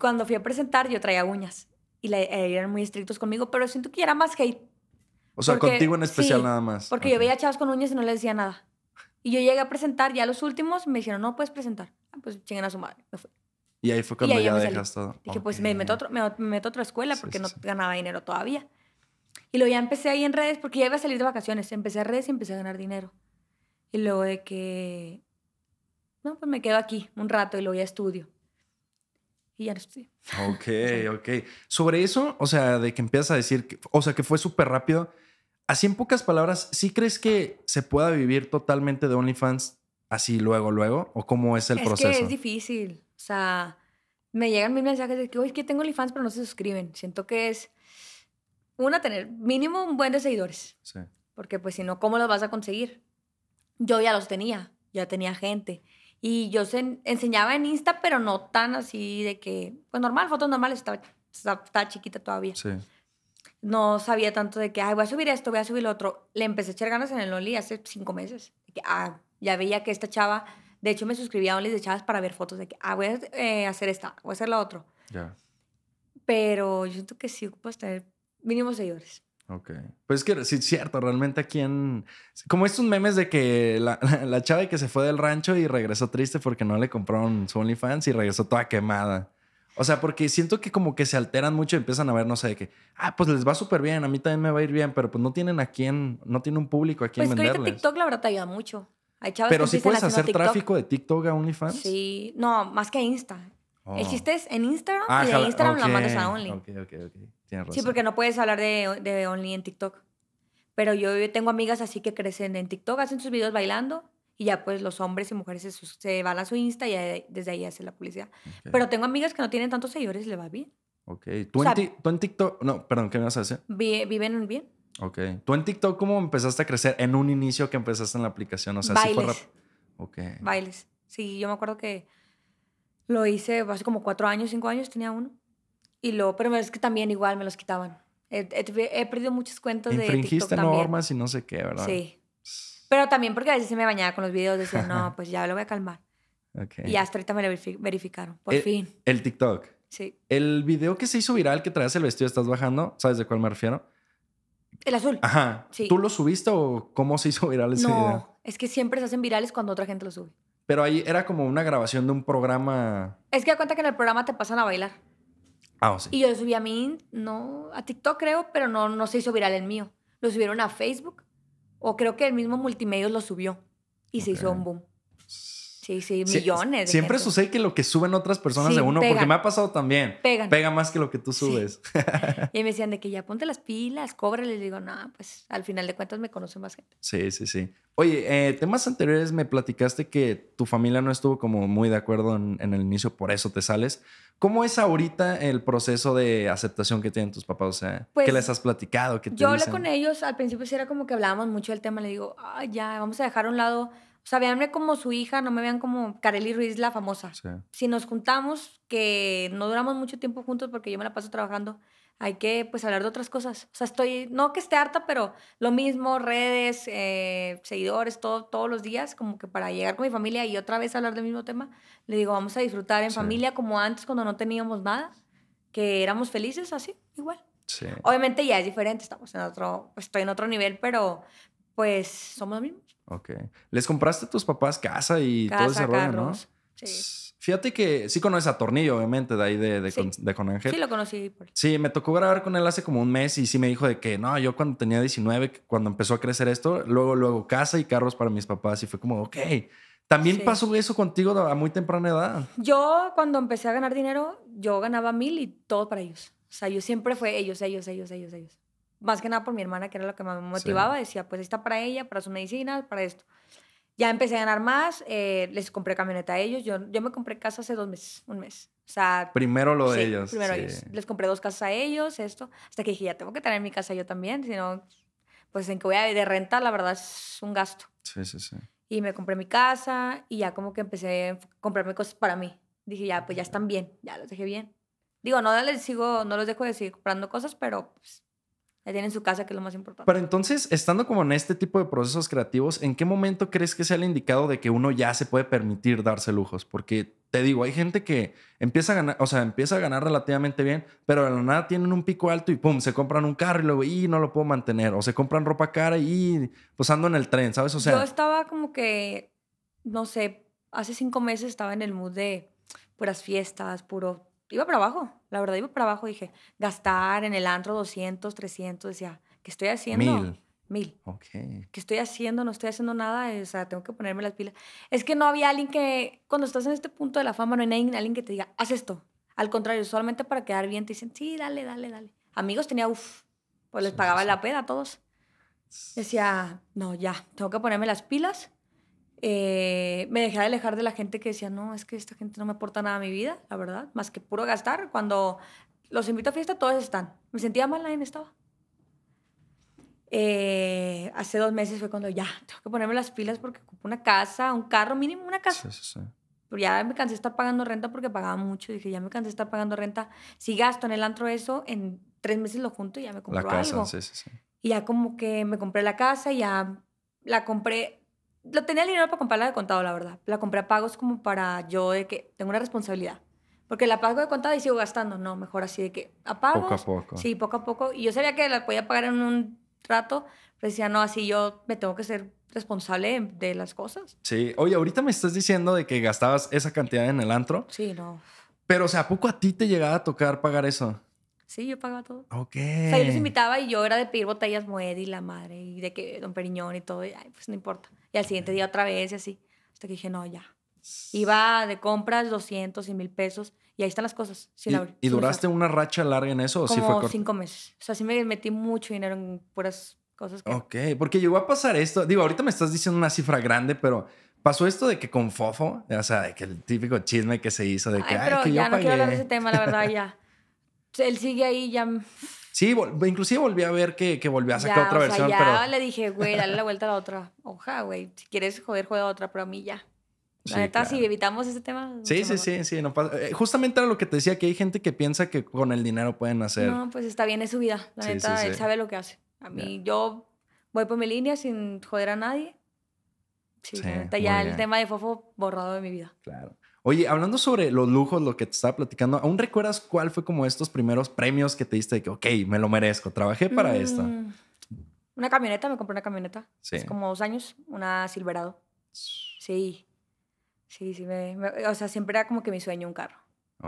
Speaker 2: cuando fui a presentar yo traía uñas y le eh, eran muy estrictos conmigo, pero siento que era más hate. O sea, contigo en especial nada más. Porque yo veía chavas con uñas y no le decía nada. Y yo llegué a presentar, ya los últimos me dijeron, no puedes presentar. Ah, pues chingan a su madre,
Speaker 1: Y ahí fue cuando ya, dejaste dejas todo. Dije, pues
Speaker 2: me meto, a otra escuela porque no ganaba dinero todavía. Y luego ya empecé ahí en redes porque ya iba a salir de vacaciones. Empecé a redes y empecé a ganar dinero. Y luego de que, no, pues me quedo aquí un rato y luego ya estudio. Y ya no estudio.
Speaker 1: Ok, ok. Sobre eso, o sea, de que empiezas a decir, o sea, que fue súper rápido así en pocas palabras, ¿sí crees que se pueda vivir totalmente de OnlyFans así luego, luego? ¿O cómo es el es proceso? Que es
Speaker 2: difícil. O sea, me llegan mis mensajes de que, oye, es que tengo OnlyFans, pero no se suscriben. Siento que es, una, tener mínimo un buen de seguidores. Sí. Porque pues si no, ¿cómo los vas a conseguir? Yo ya los tenía, ya tenía gente. Y yo enseñaba en Insta, pero no tan así de que, pues normal, fotos normales, estaba, chiquita todavía. Sí no sabía tanto de que, ay, voy a subir esto, voy a subir lo otro. Le empecé a echar ganas en el Only hace cinco meses. Ah, ya veía que esta chava, de hecho me suscribía a Only de chavas para ver fotos de que, ah, voy a eh, hacer esta, voy a hacer la otra. Ya. Pero yo siento que sí ocupas tener mínimos seguidores.
Speaker 1: Ok. Pues es que sí, cierto, realmente aquí en. Como estos memes de que la, la, la chava que se fue del rancho y regresó triste porque no le compraron su OnlyFans y regresó toda quemada. O sea, porque siento que como que se alteran mucho y empiezan a ver, no sé, de que, ah, pues les va súper bien, a mí también me va a ir bien, pero pues no tienen a quién, no tienen un público a quién pues venderles. Que TikTok
Speaker 2: la verdad te ayuda mucho. pero si puedes hacer tráfico
Speaker 1: de TikTok a OnlyFans.
Speaker 2: Sí, no, más que Insta. Existes oh. es en Instagram ah, y de Instagram lo la mandas a Only. Ok, ok, ok. Tienes razón. Sí, porque no puedes hablar de, Only en TikTok. Pero yo, yo tengo amigas así que crecen en TikTok, hacen sus videos bailando y ya pues los hombres y mujeres se, van a su Insta y desde ahí hace la publicidad. Pero tengo amigas que no tienen tantos seguidores y le va bien.
Speaker 1: Ok. ¿Tú, en, TikTok? No, perdón, ¿qué me vas a decir?
Speaker 2: viven bien.
Speaker 1: Ok. ¿Tú en TikTok cómo empezaste a crecer en un inicio que empezaste en la aplicación? O sea, Bailes. sí fue rápido.
Speaker 2: Bailes. Sí, yo me acuerdo que lo hice hace como cuatro años, cinco años, tenía uno. Y luego, pero es que también igual me los quitaban. He, perdido muchas cuentas de TikTok también. Infringiste normas y no sé qué, ¿verdad? Sí. Pero también porque a veces se me bañaba con los videos, decía, no, pues ya lo voy a calmar. Okay. Y hasta ahorita me lo verificaron, por fin. El TikTok. Sí.
Speaker 1: El video que se hizo viral que traes el vestido, estás bajando, ¿sabes de cuál me refiero? El azul. Ajá. ¿Tú lo subiste o cómo se hizo viral ese no, video?
Speaker 2: Es que siempre se hacen virales cuando otra gente lo sube.
Speaker 1: Pero ahí era como una grabación de un programa.
Speaker 2: Es que da cuenta que en el programa te pasan a bailar. Ah, sí. Y yo lo subí a mí, no, a TikTok creo, pero no, no se hizo viral el mío. Lo subieron a Facebook o creo que el mismo multimedios lo subió y se hizo un boom. Sí, sí, millones. siempre sucede
Speaker 1: que lo que suben otras personas de uno, porque me ha pasado también. Pega más que lo que tú subes.
Speaker 2: Y me decían de que ya ponte las pilas, cóbrale. les digo, no, pues al final de cuentas me conocen más gente.
Speaker 1: Sí, sí, sí. Oye, eh, temas anteriores me platicaste que tu familia no estuvo como muy de acuerdo en, el inicio, por eso te sales. ¿Cómo es ahorita el proceso de aceptación que tienen tus papás? O sea, ¿qué pues, les has platicado? yo hablé con
Speaker 2: ellos, al principio sí era como que hablábamos mucho del tema, le digo, ya, vamos a dejar a un lado o sea, veanme como su hija, no me vean como Kareli Ruiz, la famosa. Si nos juntamos, que no duramos mucho tiempo juntos porque yo me la paso trabajando, hay que pues hablar de otras cosas. O sea, estoy, no que esté harta, pero lo mismo, redes, eh, seguidores, todo, todos los días, como que para llegar con mi familia y otra vez hablar del mismo tema, le digo, vamos a disfrutar en familia como antes cuando no teníamos nada, que éramos felices así, igual. Obviamente ya es diferente, estamos en otro, estoy en otro nivel, pero pues somos los mismos.
Speaker 1: Ok. ¿Les compraste a tus papás casa y todo ese rollo, no? Sí. Fíjate que sí conoces a Tornillo, obviamente, de ahí de, de, con, Ángel. Sí, lo conocí. Sí, me tocó grabar con él hace como un mes y sí me dijo de que no, yo cuando tenía 19, cuando empezó a crecer esto, luego, luego casa y carros para mis papás y fue como, ok. También pasó eso contigo a muy temprana edad.
Speaker 2: Yo cuando empecé a ganar dinero, yo ganaba mil y todo para ellos. O sea, yo siempre fue ellos, ellos, ellos, ellos, ellos más que nada por mi hermana, que era lo que más me motivaba, decía, pues está para ella, para su medicina, para esto. Ya empecé a ganar más, eh, les compré camioneta a ellos, yo, yo me compré casa hace dos meses, un mes. O sea, primero lo de ellos. Primero ellos. Les compré dos casas a ellos, esto, hasta que dije, ya tengo que tener mi casa yo también, sino pues en que voy a de renta, la verdad es un gasto. Sí, sí, sí. Y me compré mi casa y ya como que empecé a comprarme cosas para mí. Dije, ya, pues ya están bien, ya los dejé bien. Digo, no les sigo, no los dejo de seguir comprando cosas, pero pues, la tienen su casa, que es lo más importante. Pero
Speaker 1: entonces, estando como en este tipo de procesos creativos, ¿en qué momento crees que sea el indicado de que uno ya se puede permitir darse lujos? Porque te digo, hay gente que empieza a ganar, o sea, empieza a ganar relativamente bien, pero de la nada tienen un pico alto y pum, se compran un carro y luego, y no lo puedo mantener. O se compran ropa cara y pues ando en el tren, ¿sabes? O sea. Yo
Speaker 2: estaba como que, no sé, hace cinco meses estaba en el mood de puras fiestas, puro iba para abajo, la verdad iba para abajo, dije, gastar en el antro 200, 300, decía, ¿qué estoy haciendo? Mil. Mil. Ok. ¿Qué estoy haciendo? No estoy haciendo nada, o sea, tengo que ponerme las pilas. Es que no había alguien que, cuando estás en este punto de la fama, no hay nadie, alguien que te diga, haz esto. Al contrario, solamente para quedar bien te dicen, sí, dale, dale, dale. Amigos tenía, uff, pues les pagaba la peda a todos. Decía, no, ya, tengo que ponerme las pilas eh, me dejé alejar de la gente que decía, no, es que esta gente no me aporta nada a mi vida, la verdad, más que puro gastar. Cuando los invito a fiesta, todos están. Me sentía mal, nadie estaba. Eh, hace dos meses fue cuando ya, tengo que ponerme las pilas porque ocupo una casa, un carro mínimo, una casa. Pero ya me cansé de estar pagando renta porque pagaba mucho. Dije, ya me cansé de estar pagando renta. Si gasto en el antro eso, en tres meses lo junto y ya me compro la casa, Sí, sí, sí. Y ya como que me compré la casa, ya la compré lo tenía el dinero para comprarla de contado, la verdad. La compré a pagos como para yo de que tengo una responsabilidad. Porque la pago de contado y sigo gastando. No, mejor así de que a pagos. Poco a poco. Sí, poco a poco. Y yo sabía que la podía pagar en un rato, pero decía, no, así yo me tengo que ser responsable de las cosas.
Speaker 1: Sí. Oye, ahorita me estás diciendo de que gastabas esa cantidad en el antro. Sí, no. Pero, o sea, ¿a poco a ti te llegaba a tocar pagar eso?
Speaker 2: Sí, yo pagaba todo. Ok. O sea, yo los invitaba y yo era de pedir botellas Moed y la madre y de que Don Periñón y todo. ay, pues no importa. Y al siguiente día otra vez y así. Hasta que dije, no, ya. Iba de compras 200, y mil pesos y ahí están las cosas. Sin ¿Y, ¿y duraste
Speaker 1: una racha larga en eso? ¿o Como cinco
Speaker 2: meses. O sea, sí me metí mucho dinero en puras cosas. Ok,
Speaker 1: porque llegó a pasar esto. Digo, ahorita me estás diciendo una cifra grande, pero pasó esto de que con Fofo, o sea, de que el típico chisme que se hizo de que, ay, que ya no quiero hablar de ese tema,
Speaker 2: la verdad, ya. Él sigue ahí, ya
Speaker 1: Sí, inclusive volví a ver que, volví a sacar otra versión. Ya pero... le
Speaker 2: dije, güey, dale la vuelta a la otra. hoja, güey, si quieres joder, juega otra, pero a mí ya.
Speaker 1: La neta, si
Speaker 2: evitamos ese tema.
Speaker 1: sí, sí, sí, sí, no pasa. Eh, justamente era lo que te decía, que hay gente que piensa que con el dinero pueden hacer. No,
Speaker 2: pues está bien, en su vida. La neta, él sabe lo que hace. A mí, yo voy por mi línea sin joder a nadie.
Speaker 1: Sí, ya el tema
Speaker 2: de fofo borrado de mi vida.
Speaker 1: Claro. Oye, hablando sobre los lujos, lo que te estaba platicando, ¿aún recuerdas cuál fue como estos primeros premios que te diste de que, ok, me lo merezco, trabajé para esto. esta? Mm,
Speaker 2: una camioneta, me compré una camioneta. Sí. Hace como dos años, una Silverado. Sí. Sí, sí, o sea, siempre era como que mi sueño un carro.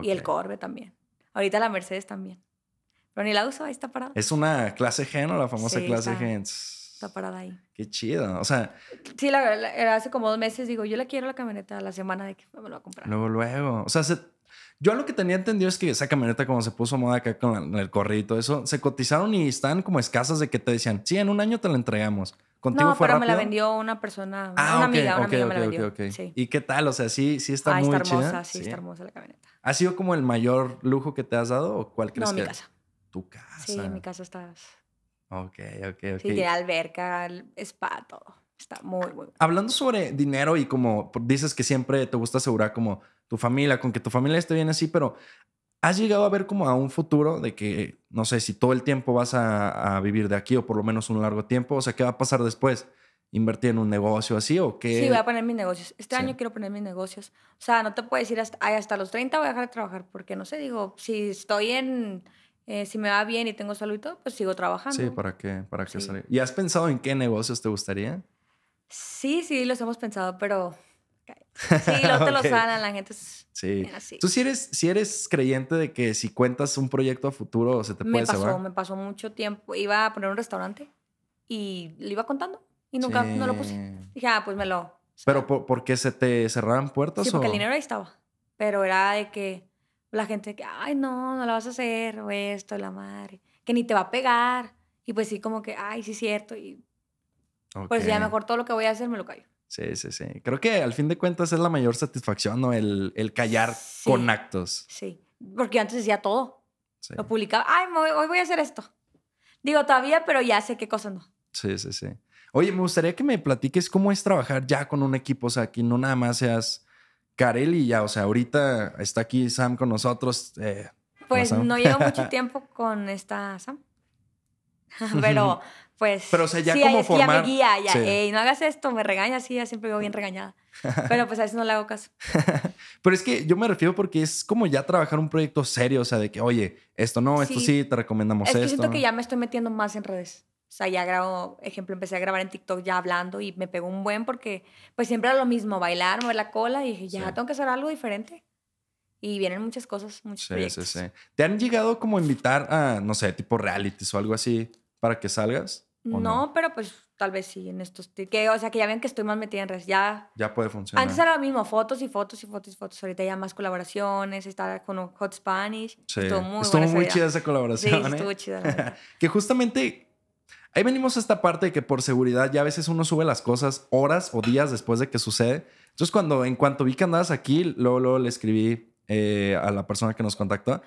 Speaker 2: Y el Corbe también. Ahorita la Mercedes también. Pero ni la uso, ahí está parada.
Speaker 1: Es una clase G, ¿no? La famosa clase está parada ahí. Qué chido. O sea.
Speaker 2: Sí, la, hace como dos meses digo, yo la quiero la camioneta la semana de que me lo va a
Speaker 1: comprar. Luego, luego. O sea, yo lo que tenía entendido es que esa camioneta, como se puso moda acá con el correo y todo eso, se cotizaron y están como escasas de que te decían, sí, en un año te la entregamos. Contigo no, pero me la
Speaker 2: vendió una persona, una ah, amiga, una amiga me la
Speaker 1: ¿Y qué tal? O sea, sí, sí está ah, muy está hermosa, Sí, está hermosa la camioneta. ¿Ha sido como el mayor lujo que te has dado o cuál crees no, mi casa. Tu casa. Sí, mi casa está Ok, ok, ok. Sí, tiene
Speaker 2: alberca, spa, todo. Está muy, bueno.
Speaker 1: Hablando sobre dinero y como dices que siempre te gusta asegurar como tu familia, con que tu familia esté bien así, pero ¿has llegado a ver como a un futuro de que, no sé, si todo el tiempo vas a, vivir de aquí o por lo menos un largo tiempo? O sea, ¿qué va a pasar después? ¿Invertir en un negocio así o qué? Sí, voy a
Speaker 2: poner mis negocios. Este año quiero poner mis negocios. O sea, no te puedo decir hasta, hasta los 30 voy a dejar de trabajar porque, no sé, digo, si estoy en eh, si me va bien y tengo salud y todo, pues sigo trabajando. Sí, ¿para
Speaker 1: qué? ¿Para qué salir? ¿Y has pensado en qué negocios te gustaría?
Speaker 2: Sí, sí, los hemos pensado, pero... Sí, no te lo sanan, la gente sí. así. ¿Tú si sí
Speaker 1: eres, si eres creyente de que si cuentas un proyecto a futuro se te puede Me pasó, me
Speaker 2: pasó mucho tiempo. Iba a poner un restaurante y lo iba contando y nunca no lo puse. Dije, ah, pues me lo...
Speaker 1: ¿Pero por, qué? se te cerraban puertas? o? porque el dinero
Speaker 2: ahí estaba. Pero era de que la gente que, ay, no, no la vas a hacer, o esto, la madre, que ni te va a pegar. Y pues sí, como que, ay, sí es cierto. Y pues ya mejor todo lo que voy a hacer me lo callo.
Speaker 1: Sí, sí, sí. Creo que al fin de cuentas es la mayor satisfacción, ¿no? El, callar con actos. Sí,
Speaker 2: porque antes decía todo. Lo publicaba, ay, hoy voy a hacer esto. Digo, todavía, pero ya sé qué cosa no.
Speaker 1: Sí, sí, sí. Oye, me gustaría que me platiques cómo es trabajar ya con un equipo, o sea, que no nada más seas y ya, o sea, ahorita está aquí Sam con nosotros. Eh, pues no llevo mucho
Speaker 2: tiempo con esta Sam. Pero pues Pero, o sea, ya como formar... ya me guía, ya, no hagas esto, me regañas, sí, ya siempre digo bien regañada. Pero pues a eso no le hago caso.
Speaker 1: Pero es que yo me refiero porque es como ya trabajar un proyecto serio, o sea, de que, oye, esto no, esto sí, te recomendamos esto. Es que siento que
Speaker 2: ya me estoy metiendo más en redes. O sea, ya grabo, ejemplo, empecé a grabar en TikTok ya hablando y me pegó un buen porque pues siempre era lo mismo, bailar, mover la cola y dije, ya tengo que hacer algo diferente. Y vienen muchas cosas, muchos sí, Sí,
Speaker 1: sí. ¿Te han llegado como a invitar a, no sé, tipo realities o algo así para que salgas?
Speaker 2: No, pero pues tal vez sí en estos... Que, o sea, que ya ven que estoy más metida en redes. Ya, ya puede funcionar. Antes era lo mismo, fotos y fotos y fotos y fotos. Ahorita ya más colaboraciones, estar con Hot Spanish. Sí. Estuvo muy, estuvo muy chida esa colaboración. Sí, estuvo ¿eh? chida.
Speaker 1: que justamente Ahí venimos a esta parte de que por seguridad ya a veces uno sube las cosas horas o días después de que sucede. Entonces, cuando en cuanto vi que andabas aquí, luego, le escribí eh, a la persona que nos contactó.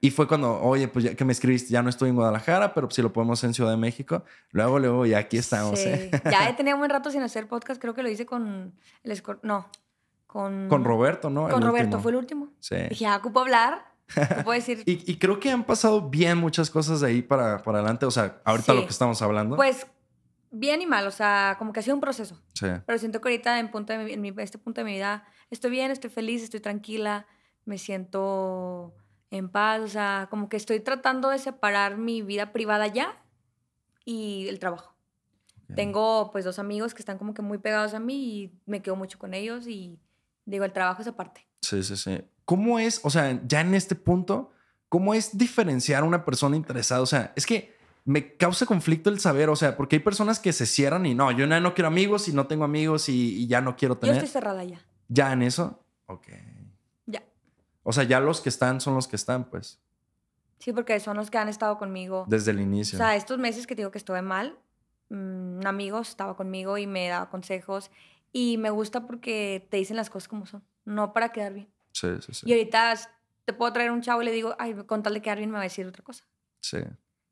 Speaker 1: Y fue cuando, oye, pues ya que me escribiste, ya no estoy en Guadalajara, pero si lo podemos en Ciudad de México. Luego, luego, y aquí estamos. Sí. ¿eh?
Speaker 2: ya un buen rato sin hacer podcast, creo que lo hice con el No, con... Con
Speaker 1: Roberto, ¿no? Con Roberto, fue el último. Sí. Dije,
Speaker 2: ah, hablar decir.
Speaker 1: y, creo que han pasado bien muchas cosas de ahí para, para adelante. O sea, ahorita lo que estamos hablando. Pues
Speaker 2: bien y mal, o sea, como que ha sido un proceso. Sí. Pero siento que ahorita en, este punto de mi vida estoy bien, estoy feliz, estoy tranquila, me siento en paz, o sea, como que estoy tratando de separar mi vida privada ya y el trabajo. Tengo pues dos amigos que están como que muy pegados a mí y me quedo mucho con ellos y digo, el trabajo es aparte.
Speaker 1: Sí, sí, sí. ¿Cómo es, o sea, ya en este punto, cómo es diferenciar a una persona interesada? O sea, es que me causa conflicto el saber, o sea, porque hay personas que se cierran y no, yo ya no quiero amigos y no tengo amigos y, ya no quiero tener. Yo estoy cerrada ya. ¿Ya en eso? Ok. Ya. O sea, ya los que están son los que están, pues.
Speaker 2: Sí, porque son los que han estado conmigo.
Speaker 1: Desde el inicio. O sea,
Speaker 2: estos meses que digo que estuve mal, amigos, mm, amigo estaba conmigo y me daba consejos y me gusta porque te dicen las cosas como son, no para quedar bien. Sí, sí, sí. Y ahorita te puedo traer un chavo y le digo, ay, con tal de que alguien me va a decir otra cosa. Sí.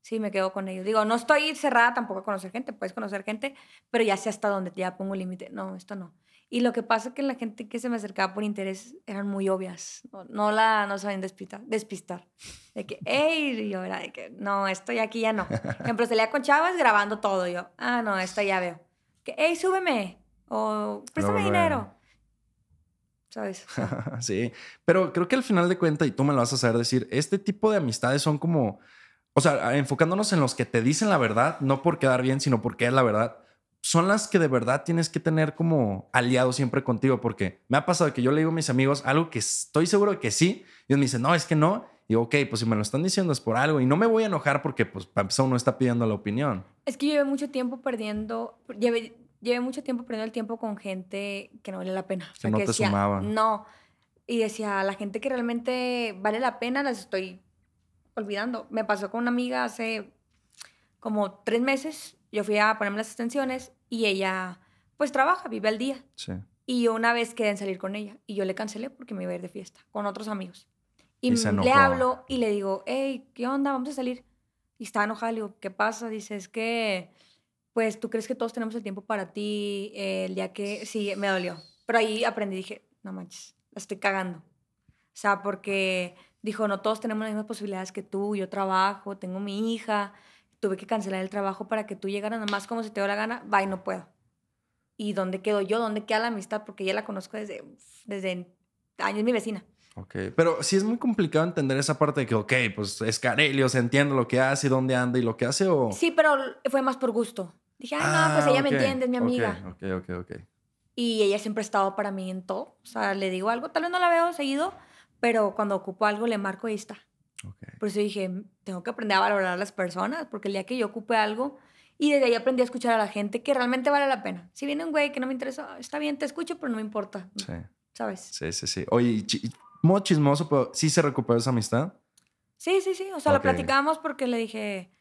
Speaker 2: Sí, me quedo con ellos. Digo, no estoy cerrada tampoco a conocer gente, puedes conocer gente, pero ya sé hasta dónde ya pongo límite. No, esto no. Y lo que pasa es que la gente que se me acercaba por interés eran muy obvias. No, la no sabían despistar, despistar. De que, hey, yo era de que, no, esto aquí ya no. Por ejemplo, salía con chavas grabando todo. Yo, ah, no, esto ya veo. Que, hey, súbeme. O préstame dinero. ¿sabes?
Speaker 1: sí, pero creo que al final de cuentas, y tú me lo vas a saber decir, este tipo de amistades son como, o sea, enfocándonos en los que te dicen la verdad, no por quedar bien, sino porque es la verdad, son las que de verdad tienes que tener como aliado siempre contigo, porque me ha pasado que yo le digo a mis amigos algo que estoy seguro de que sí, y me dicen, no, es que no. Y ok, pues si me lo están diciendo es por algo y no me voy a enojar porque pues para empezar uno está pidiendo la opinión.
Speaker 2: Es que llevé mucho tiempo perdiendo, llevé mucho tiempo perdiendo el tiempo con gente que no vale la pena. O sea, que no te No. Y decía, la gente que realmente vale la pena las estoy olvidando. Me pasó con una amiga hace como tres meses. Yo fui a ponerme las extensiones y ella, pues trabaja, vive al día. Sí. Y yo una vez quedé en salir con ella y yo le cancelé porque me iba a ir de fiesta con otros amigos. Y, le hablo y le digo, hey, ¿qué onda? Vamos a salir. Y está enojada. Le digo, ¿qué pasa? Dice, es que pues tú crees que todos tenemos el tiempo para ti, eh, el día que sí, me dolió. Pero ahí aprendí, dije, no manches, la estoy cagando. O sea, porque dijo, no todos tenemos las mismas posibilidades que tú, yo trabajo, tengo mi hija, tuve que cancelar el trabajo para que tú llegaras, nada más como se te dio la gana, va y no puedo. ¿Y dónde quedo yo? ¿Dónde queda la amistad? Porque ya la conozco desde, desde años, mi vecina.
Speaker 1: Ok, pero sí es muy complicado entender esa parte de que, ok, pues es Carelio, se entiende lo que hace y dónde anda y lo que hace o... Sí,
Speaker 2: pero fue más por gusto. Dije, ah, no, pues ah, ella me entiende, es mi amiga.
Speaker 1: Ok, ok, ok.
Speaker 2: Y ella siempre ha estado para mí en todo. O sea, le digo algo, tal vez no la veo seguido, pero cuando ocupo algo le marco y está. Por eso dije, tengo que aprender a valorar a las personas, porque el día que yo ocupe algo, y desde ahí aprendí a escuchar a la gente que realmente vale la pena. Si viene un güey que no me interesa, está bien, te escucho, pero no me importa. Sí. ¿Sabes?
Speaker 1: Sí, sí, sí. Oye, muy chismoso, pero sí se recuperó esa amistad.
Speaker 2: Sí, sí, sí. O sea, la platicábamos porque le dije,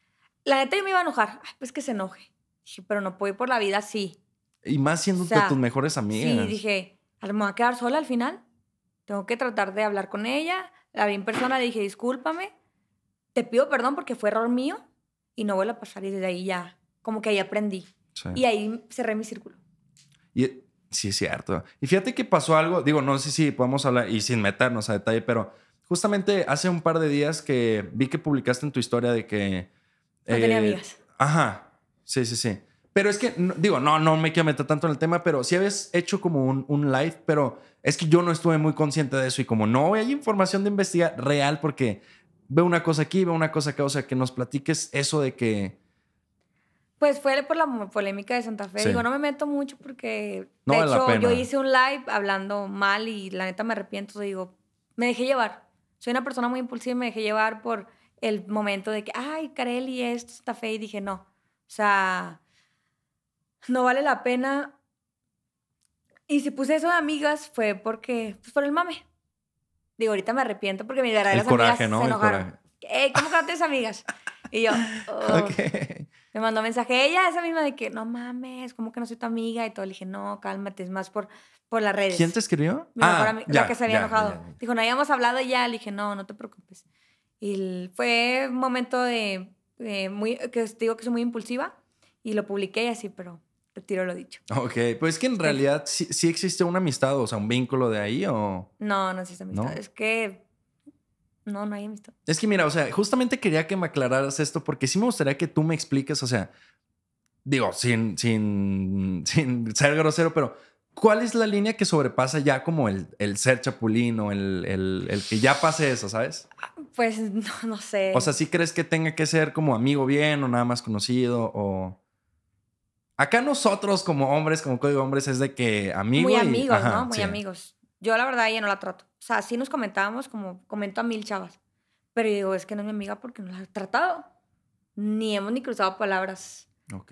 Speaker 2: la neta yo me iba a enojar. pues que se enoje. Dije, pero no puedo ir por la vida así.
Speaker 1: Y más siendo tus mejores amigos. Sí,
Speaker 2: dije, me voy a quedar sola al final. Tengo que tratar de hablar con ella. La vi en persona, le dije, discúlpame. Te pido perdón porque fue error mío y no vuelve a pasar. Y desde ahí ya, como que ahí aprendí. Y ahí cerré mi círculo.
Speaker 1: Y Sí, es cierto. Y fíjate que pasó algo, digo, no sé si podemos hablar y sin meternos a detalle, pero justamente hace un par de días que vi que publicaste en tu historia de que... No tenía eh, amigas. Ajá, sí, sí, sí. Pero es que, digo, no, no me quiero meter tanto en el tema, pero sí habías hecho como un, un, live, pero es que yo no estuve muy consciente de eso y como no hay información de investigación real porque veo una cosa aquí, veo una cosa acá, o sea, que nos platiques eso de que
Speaker 2: pues fue por la polémica de Santa Fe. Digo, no me meto mucho porque. No de hecho, yo hice un live hablando mal y la neta me arrepiento. Digo, me dejé llevar. Soy una persona muy impulsiva y me dejé llevar por el momento de que, ay, y esto, Santa Fe. Y dije, no. O sea, no vale la pena. Y si puse eso de amigas fue porque, pues por el mame. Digo, ahorita me arrepiento porque me el amigas ¿no? se coraje. ¿Cómo que amigas? Y yo, oh" me mandó mensaje ella, esa misma de que no mames, como que no soy tu amiga y todo. Le dije, no, cálmate, es más por, por las redes. ¿Quién te escribió? Mi ah, mejor amiga, ya, la que se había enojado. Dijo, no habíamos hablado ya. Le dije, no, no te preocupes. Y fue un momento de, muy, que te digo que soy muy impulsiva y lo publiqué y así, pero retiro lo dicho.
Speaker 1: Ok, pues es que en realidad sí, existe una amistad, o sea, un vínculo de ahí o...
Speaker 2: No, no existe amistad. Es que no, no hay
Speaker 1: Es que mira, o sea, justamente quería que me aclararas esto porque sí me gustaría que tú me expliques, o sea, digo, sin, sin, sin ser grosero, pero ¿cuál es la línea que sobrepasa ya como el, el ser chapulín o el, el, que ya pase eso, sabes?
Speaker 2: Pues no, no sé. O sea,
Speaker 1: si crees que tenga que ser como amigo bien o nada más conocido o...? Acá nosotros como hombres, como código hombres, es de que amigos... Muy amigos, ¿no? Muy amigos.
Speaker 2: Yo la verdad ella no la trato. O sea, sí nos comentábamos como comento a mil chavas. Pero yo digo, es que no es mi amiga porque no la he tratado. Ni hemos ni cruzado palabras. Ok.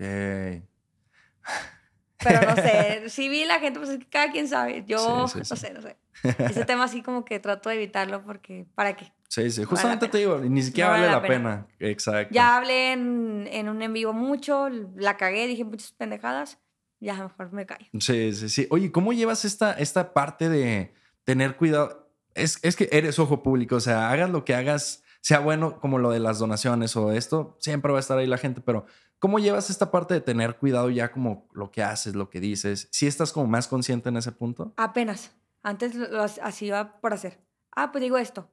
Speaker 2: Pero no sé, sí vi la gente, pues es que cada quien sabe. Yo no sé, no sé. Ese tema así como que trato de evitarlo porque, ¿para qué?
Speaker 1: Sí, sí, justamente te digo, ni siquiera vale, la, pena. Exacto. Ya
Speaker 2: hablé en, en, un en vivo mucho, la cagué, dije muchas pendejadas ya mejor me callo.
Speaker 1: Sí, sí, sí. Oye, ¿cómo llevas esta, esta parte de tener cuidado? Es, es que eres ojo público, o sea, hagas lo que hagas, sea bueno como lo de las donaciones o esto, siempre va a estar ahí la gente, pero ¿cómo llevas esta parte de tener cuidado ya como lo que haces, lo que dices? ¿Si ¿Sí estás como más consciente en ese punto?
Speaker 2: Apenas. Antes lo, así iba por hacer. Ah, pues digo esto.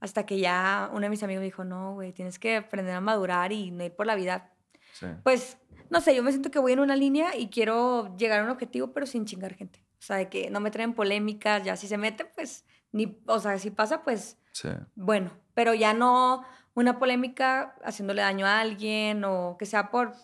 Speaker 2: Hasta que ya uno de mis amigos dijo, no, güey, tienes que aprender a madurar y no ir por la vida pues, no sé, yo me siento que voy en una línea y quiero llegar a un objetivo, pero sin chingar gente. O sea, de que no me traen polémicas, ya si se mete, pues, ni, o sea, si pasa, pues, sí. bueno, pero ya no una polémica haciéndole daño a alguien o que sea por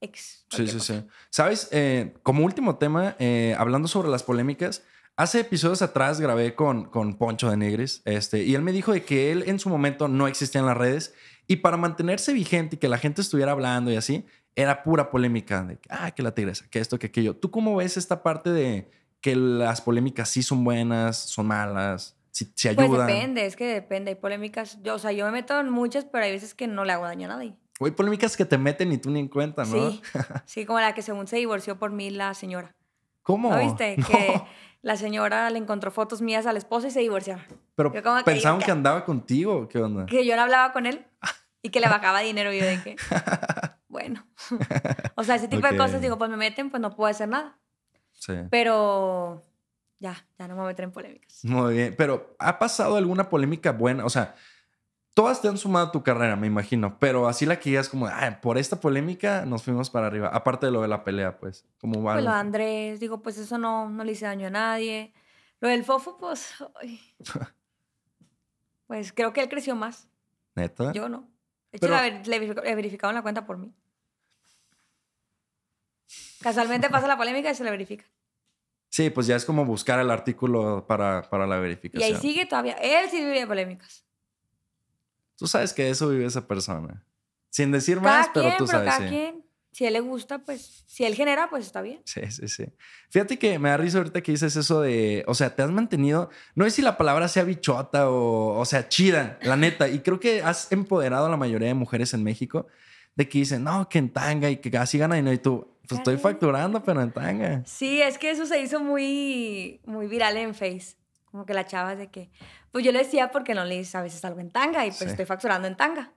Speaker 2: ex.
Speaker 1: Sí, sí, sí. Sabes, eh, como último tema, eh, hablando sobre las polémicas, hace episodios atrás grabé con, con Poncho de Negres. este, y él me dijo de que él en su momento no existía en las redes y para mantenerse vigente y que la gente estuviera hablando y así, era pura polémica. De, ah, que la tigresa, que esto, que aquello. ¿Tú cómo ves esta parte de que las polémicas sí son buenas, son malas, si, pues ayudan? Pues depende,
Speaker 2: es que depende. Hay polémicas, yo, o sea, yo me meto en muchas, pero hay veces que no le hago daño a nadie.
Speaker 1: O hay polémicas que te meten y tú ni en cuenta, ¿no?
Speaker 2: Sí, como la que según se divorció por mí la señora.
Speaker 1: ¿Cómo? ¿No viste? Que
Speaker 2: la señora le encontró fotos mías a la esposa y se divorciaron. Pero pensaban que,
Speaker 1: andaba contigo, ¿qué onda?
Speaker 2: Que yo no hablaba con él y que le bajaba dinero y yo de bueno. o sea, ese tipo de cosas, digo, pues me meten, pues no puedo hacer nada. Sí. Pero ya, ya no me voy en polémicas.
Speaker 1: Muy bien, pero ¿ha pasado alguna polémica buena? O sea, todas te han sumado a tu carrera, me imagino, pero así la que digas como, ay, ah, por esta polémica nos fuimos para arriba, aparte de lo de la pelea, pues, como va. Pues lo de
Speaker 2: Andrés, digo, pues eso no, no le hice daño a nadie. Lo del fofo, pues, Pues creo que él creció más. ¿Neta? Yo no. De hecho, le verificaron la cuenta por mí. Casualmente pasa la polémica y se la verifica.
Speaker 1: Sí, pues ya es como buscar el artículo para, para la verificación. Y ahí
Speaker 2: sigue todavía. Él sí vive de polémicas.
Speaker 1: Tú sabes que eso vive esa persona. Sin decir más, pero tú sabes. Cada
Speaker 2: si él le gusta, pues, si él genera, pues está bien.
Speaker 1: Sí, sí, sí. Fíjate que me da risa ahorita que dices eso de, o sea, te has mantenido, no es si la palabra sea bichota o, o sea, chida, la neta, y creo que has empoderado a la mayoría de mujeres en México de que dicen, no, que en tanga y que así gana dinero y tú, pues estoy facturando, pero en tanga.
Speaker 2: Sí, es que eso se hizo muy, muy viral en Face. Como que la chava de que, pues yo le decía porque no le hice a veces algo en tanga y pues estoy facturando en tanga.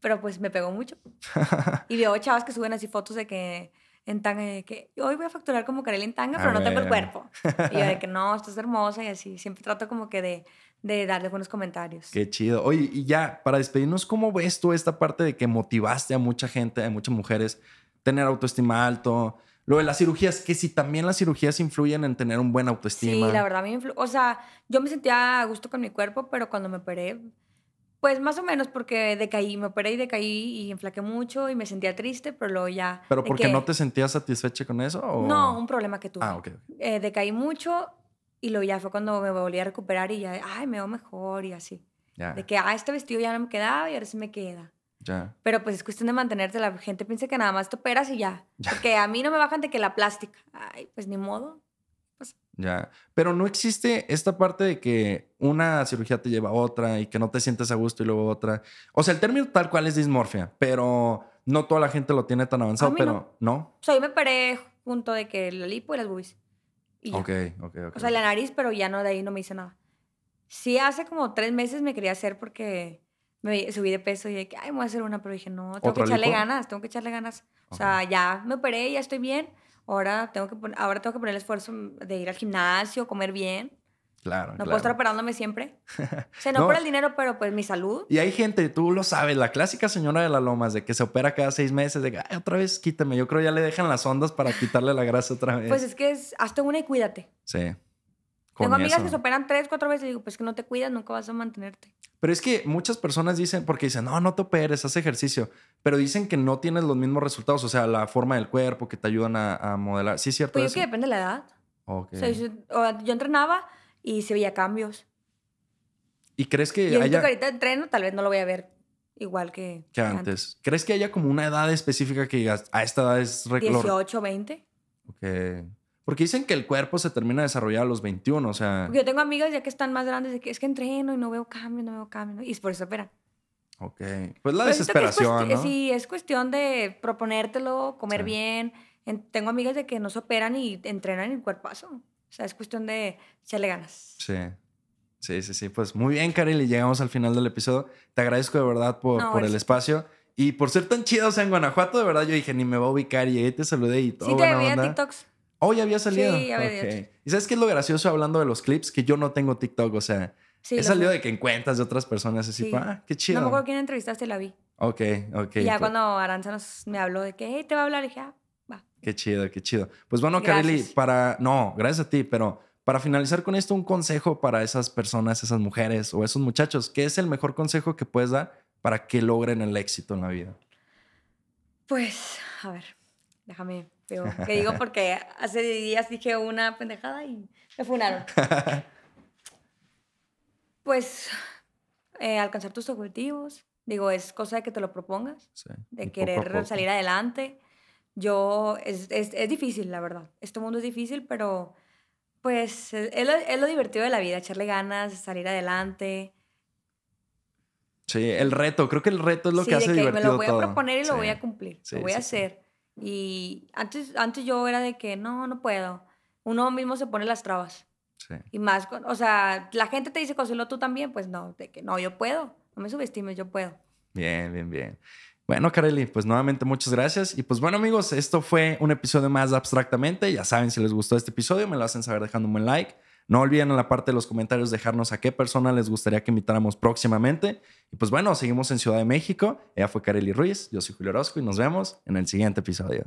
Speaker 2: Pero pues me pegó mucho. y veo chavas que suben así fotos de que en tanga, de que hoy voy a facturar como Karel en tanga, pero no tengo el cuerpo. Y yo de que no, estás hermosa y así. Siempre trato como que de, de darle buenos comentarios.
Speaker 1: Qué chido. Oye, y ya, para despedirnos, ¿cómo ves tú esta parte de que motivaste a mucha gente, a muchas mujeres, tener autoestima alto? Lo de las cirugías, que si también las cirugías influyen en tener un buen autoestima. Sí, la
Speaker 2: verdad, me influye. o sea, yo me sentía a gusto con mi cuerpo, pero cuando me operé, pues más o menos porque decaí, me operé y decaí y enflaqué mucho y me sentía triste, pero luego ya... ¿Pero porque no te
Speaker 1: sentías satisfecha con eso? O... No, un
Speaker 2: problema que tuve. Ah, ok. Eh, decaí mucho y luego ya fue cuando me volví a recuperar y ya, ay, me veo mejor y así. De que, ah, este vestido ya no me quedaba y ahora sí me queda. Ya. Pero pues es cuestión de mantenerte. La gente piensa que nada más te operas y ya. Porque a mí no me bajan de que la plástica. Ay, pues ni modo.
Speaker 1: Ya, pero no existe esta parte de que una cirugía te lleva a otra y que no te sientes a gusto y luego otra. O sea, el término tal cual es dismorfia, pero no toda la gente lo tiene tan avanzado, pero no.
Speaker 2: O sea, yo me paré junto de que la lipo y las boobies. Y ok, ok, ok. O sea, la nariz, pero ya no, de ahí no me hice nada. Sí, hace como tres meses me quería hacer porque me subí de peso y dije, ay, me voy a hacer una, pero dije, no, tengo que echarle ganas, tengo que echarle ganas. O sea, ya me operé, ya estoy bien, Ahora tengo que, ahora tengo que poner el esfuerzo mm, de ir al gimnasio, comer bien.
Speaker 1: Claro. No puedo estar
Speaker 2: operándome siempre.
Speaker 1: O sea, no, por el
Speaker 2: dinero, pero pues mi salud.
Speaker 1: Y hay gente, tú lo sabes, la clásica señora de la lomas de que se opera cada seis meses, de que otra vez quítame. Yo creo ya le dejan las ondas para quitarle la grasa otra vez. Pues es
Speaker 2: que es, hazte una y cuídate. Sí. Tengo amigas que se operan tres, cuatro veces y digo, pues que no te cuidas, nunca vas a mantenerte.
Speaker 1: Pero es que muchas personas dicen, porque dicen, no, no te operes, haz ejercicio, pero dicen que no tienes los mismos resultados, o sea, la forma del cuerpo que te ayudan a, modelar. Sí, es cierto. Pues eso? que
Speaker 2: depende de la edad. Okay. yo, entrenaba y se veía cambios.
Speaker 1: ¿Y crees que yo haya... que ahorita
Speaker 2: entreno, tal vez no lo voy a ver igual que, antes.
Speaker 1: ¿Crees que haya como una edad específica que digas, a esta edad es... 18, 20. Ok. Porque dicen que el cuerpo se termina de desarrollar a los 21, o sea...
Speaker 2: yo tengo amigas ya que están más grandes, de que es que entreno y no veo cambio, no veo cambio, Y y por eso operan.
Speaker 1: Ok, pues la desesperación, ¿no?
Speaker 2: Sí, es cuestión de proponértelo, comer bien. tengo amigas de que no se operan y entrenan el cuerpazo. O sea, es cuestión de echarle ganas.
Speaker 1: Sí. Sí, sí, sí. Pues muy bien, Karen, y llegamos al final del episodio. Te agradezco de verdad por, por el espacio. Y por ser tan chido, o sea, en Guanajuato, de verdad, yo dije, ni me va a ubicar. Y ahí te saludé y todo. Sí, te vi en TikToks. Hoy oh, había salido. Sí, ya había ¿Y sabes qué es lo gracioso hablando de los clips? Que yo no tengo TikTok, o sea, he salido de que en cuentas de otras personas así, ah, qué chido. No me acuerdo
Speaker 2: quién entrevistaste, la vi.
Speaker 1: Ok, ok. Y ya cuando
Speaker 2: Aranza me habló de que, te va a hablar, dije, ah, va.
Speaker 1: Qué chido, qué chido. Pues bueno, Carly, para, no, gracias a ti, pero para finalizar con esto, un consejo para esas personas, esas mujeres o esos muchachos, ¿qué es el mejor consejo que puedes dar para que logren el éxito en la vida?
Speaker 2: Pues, a ver, déjame, digo, que digo porque hace días dije una pendejada y me funaron. Pues eh, alcanzar tus objetivos, digo, es cosa de que te lo propongas, de querer salir adelante. Yo, es, es, es, difícil, la verdad. Este mundo es difícil, pero pues es lo, divertido de la vida, echarle ganas, salir adelante.
Speaker 1: Sí, el reto, creo que el reto es lo que hace que divertido Me lo voy a proponer
Speaker 2: y lo voy a cumplir, lo voy a hacer. Y antes, antes yo era de que no, no puedo. Uno mismo se pone las trabas. Sí. Y más, o sea, la gente te dice, Consuelo, tú también. Pues no, de que no, yo puedo. No me subestimes, yo puedo.
Speaker 1: Bien, bien, bien. Bueno, Kareli, pues nuevamente muchas gracias. Y pues bueno, amigos, esto fue un episodio más Abstractamente. Ya saben, si les gustó este episodio, me lo hacen saber dejando un buen like. No olviden en la parte de los comentarios dejarnos a qué persona les gustaría que invitáramos próximamente. Y pues bueno, seguimos en Ciudad de México. Ella fue Kareli Ruiz, yo soy Julio Orozco y nos vemos en el siguiente episodio.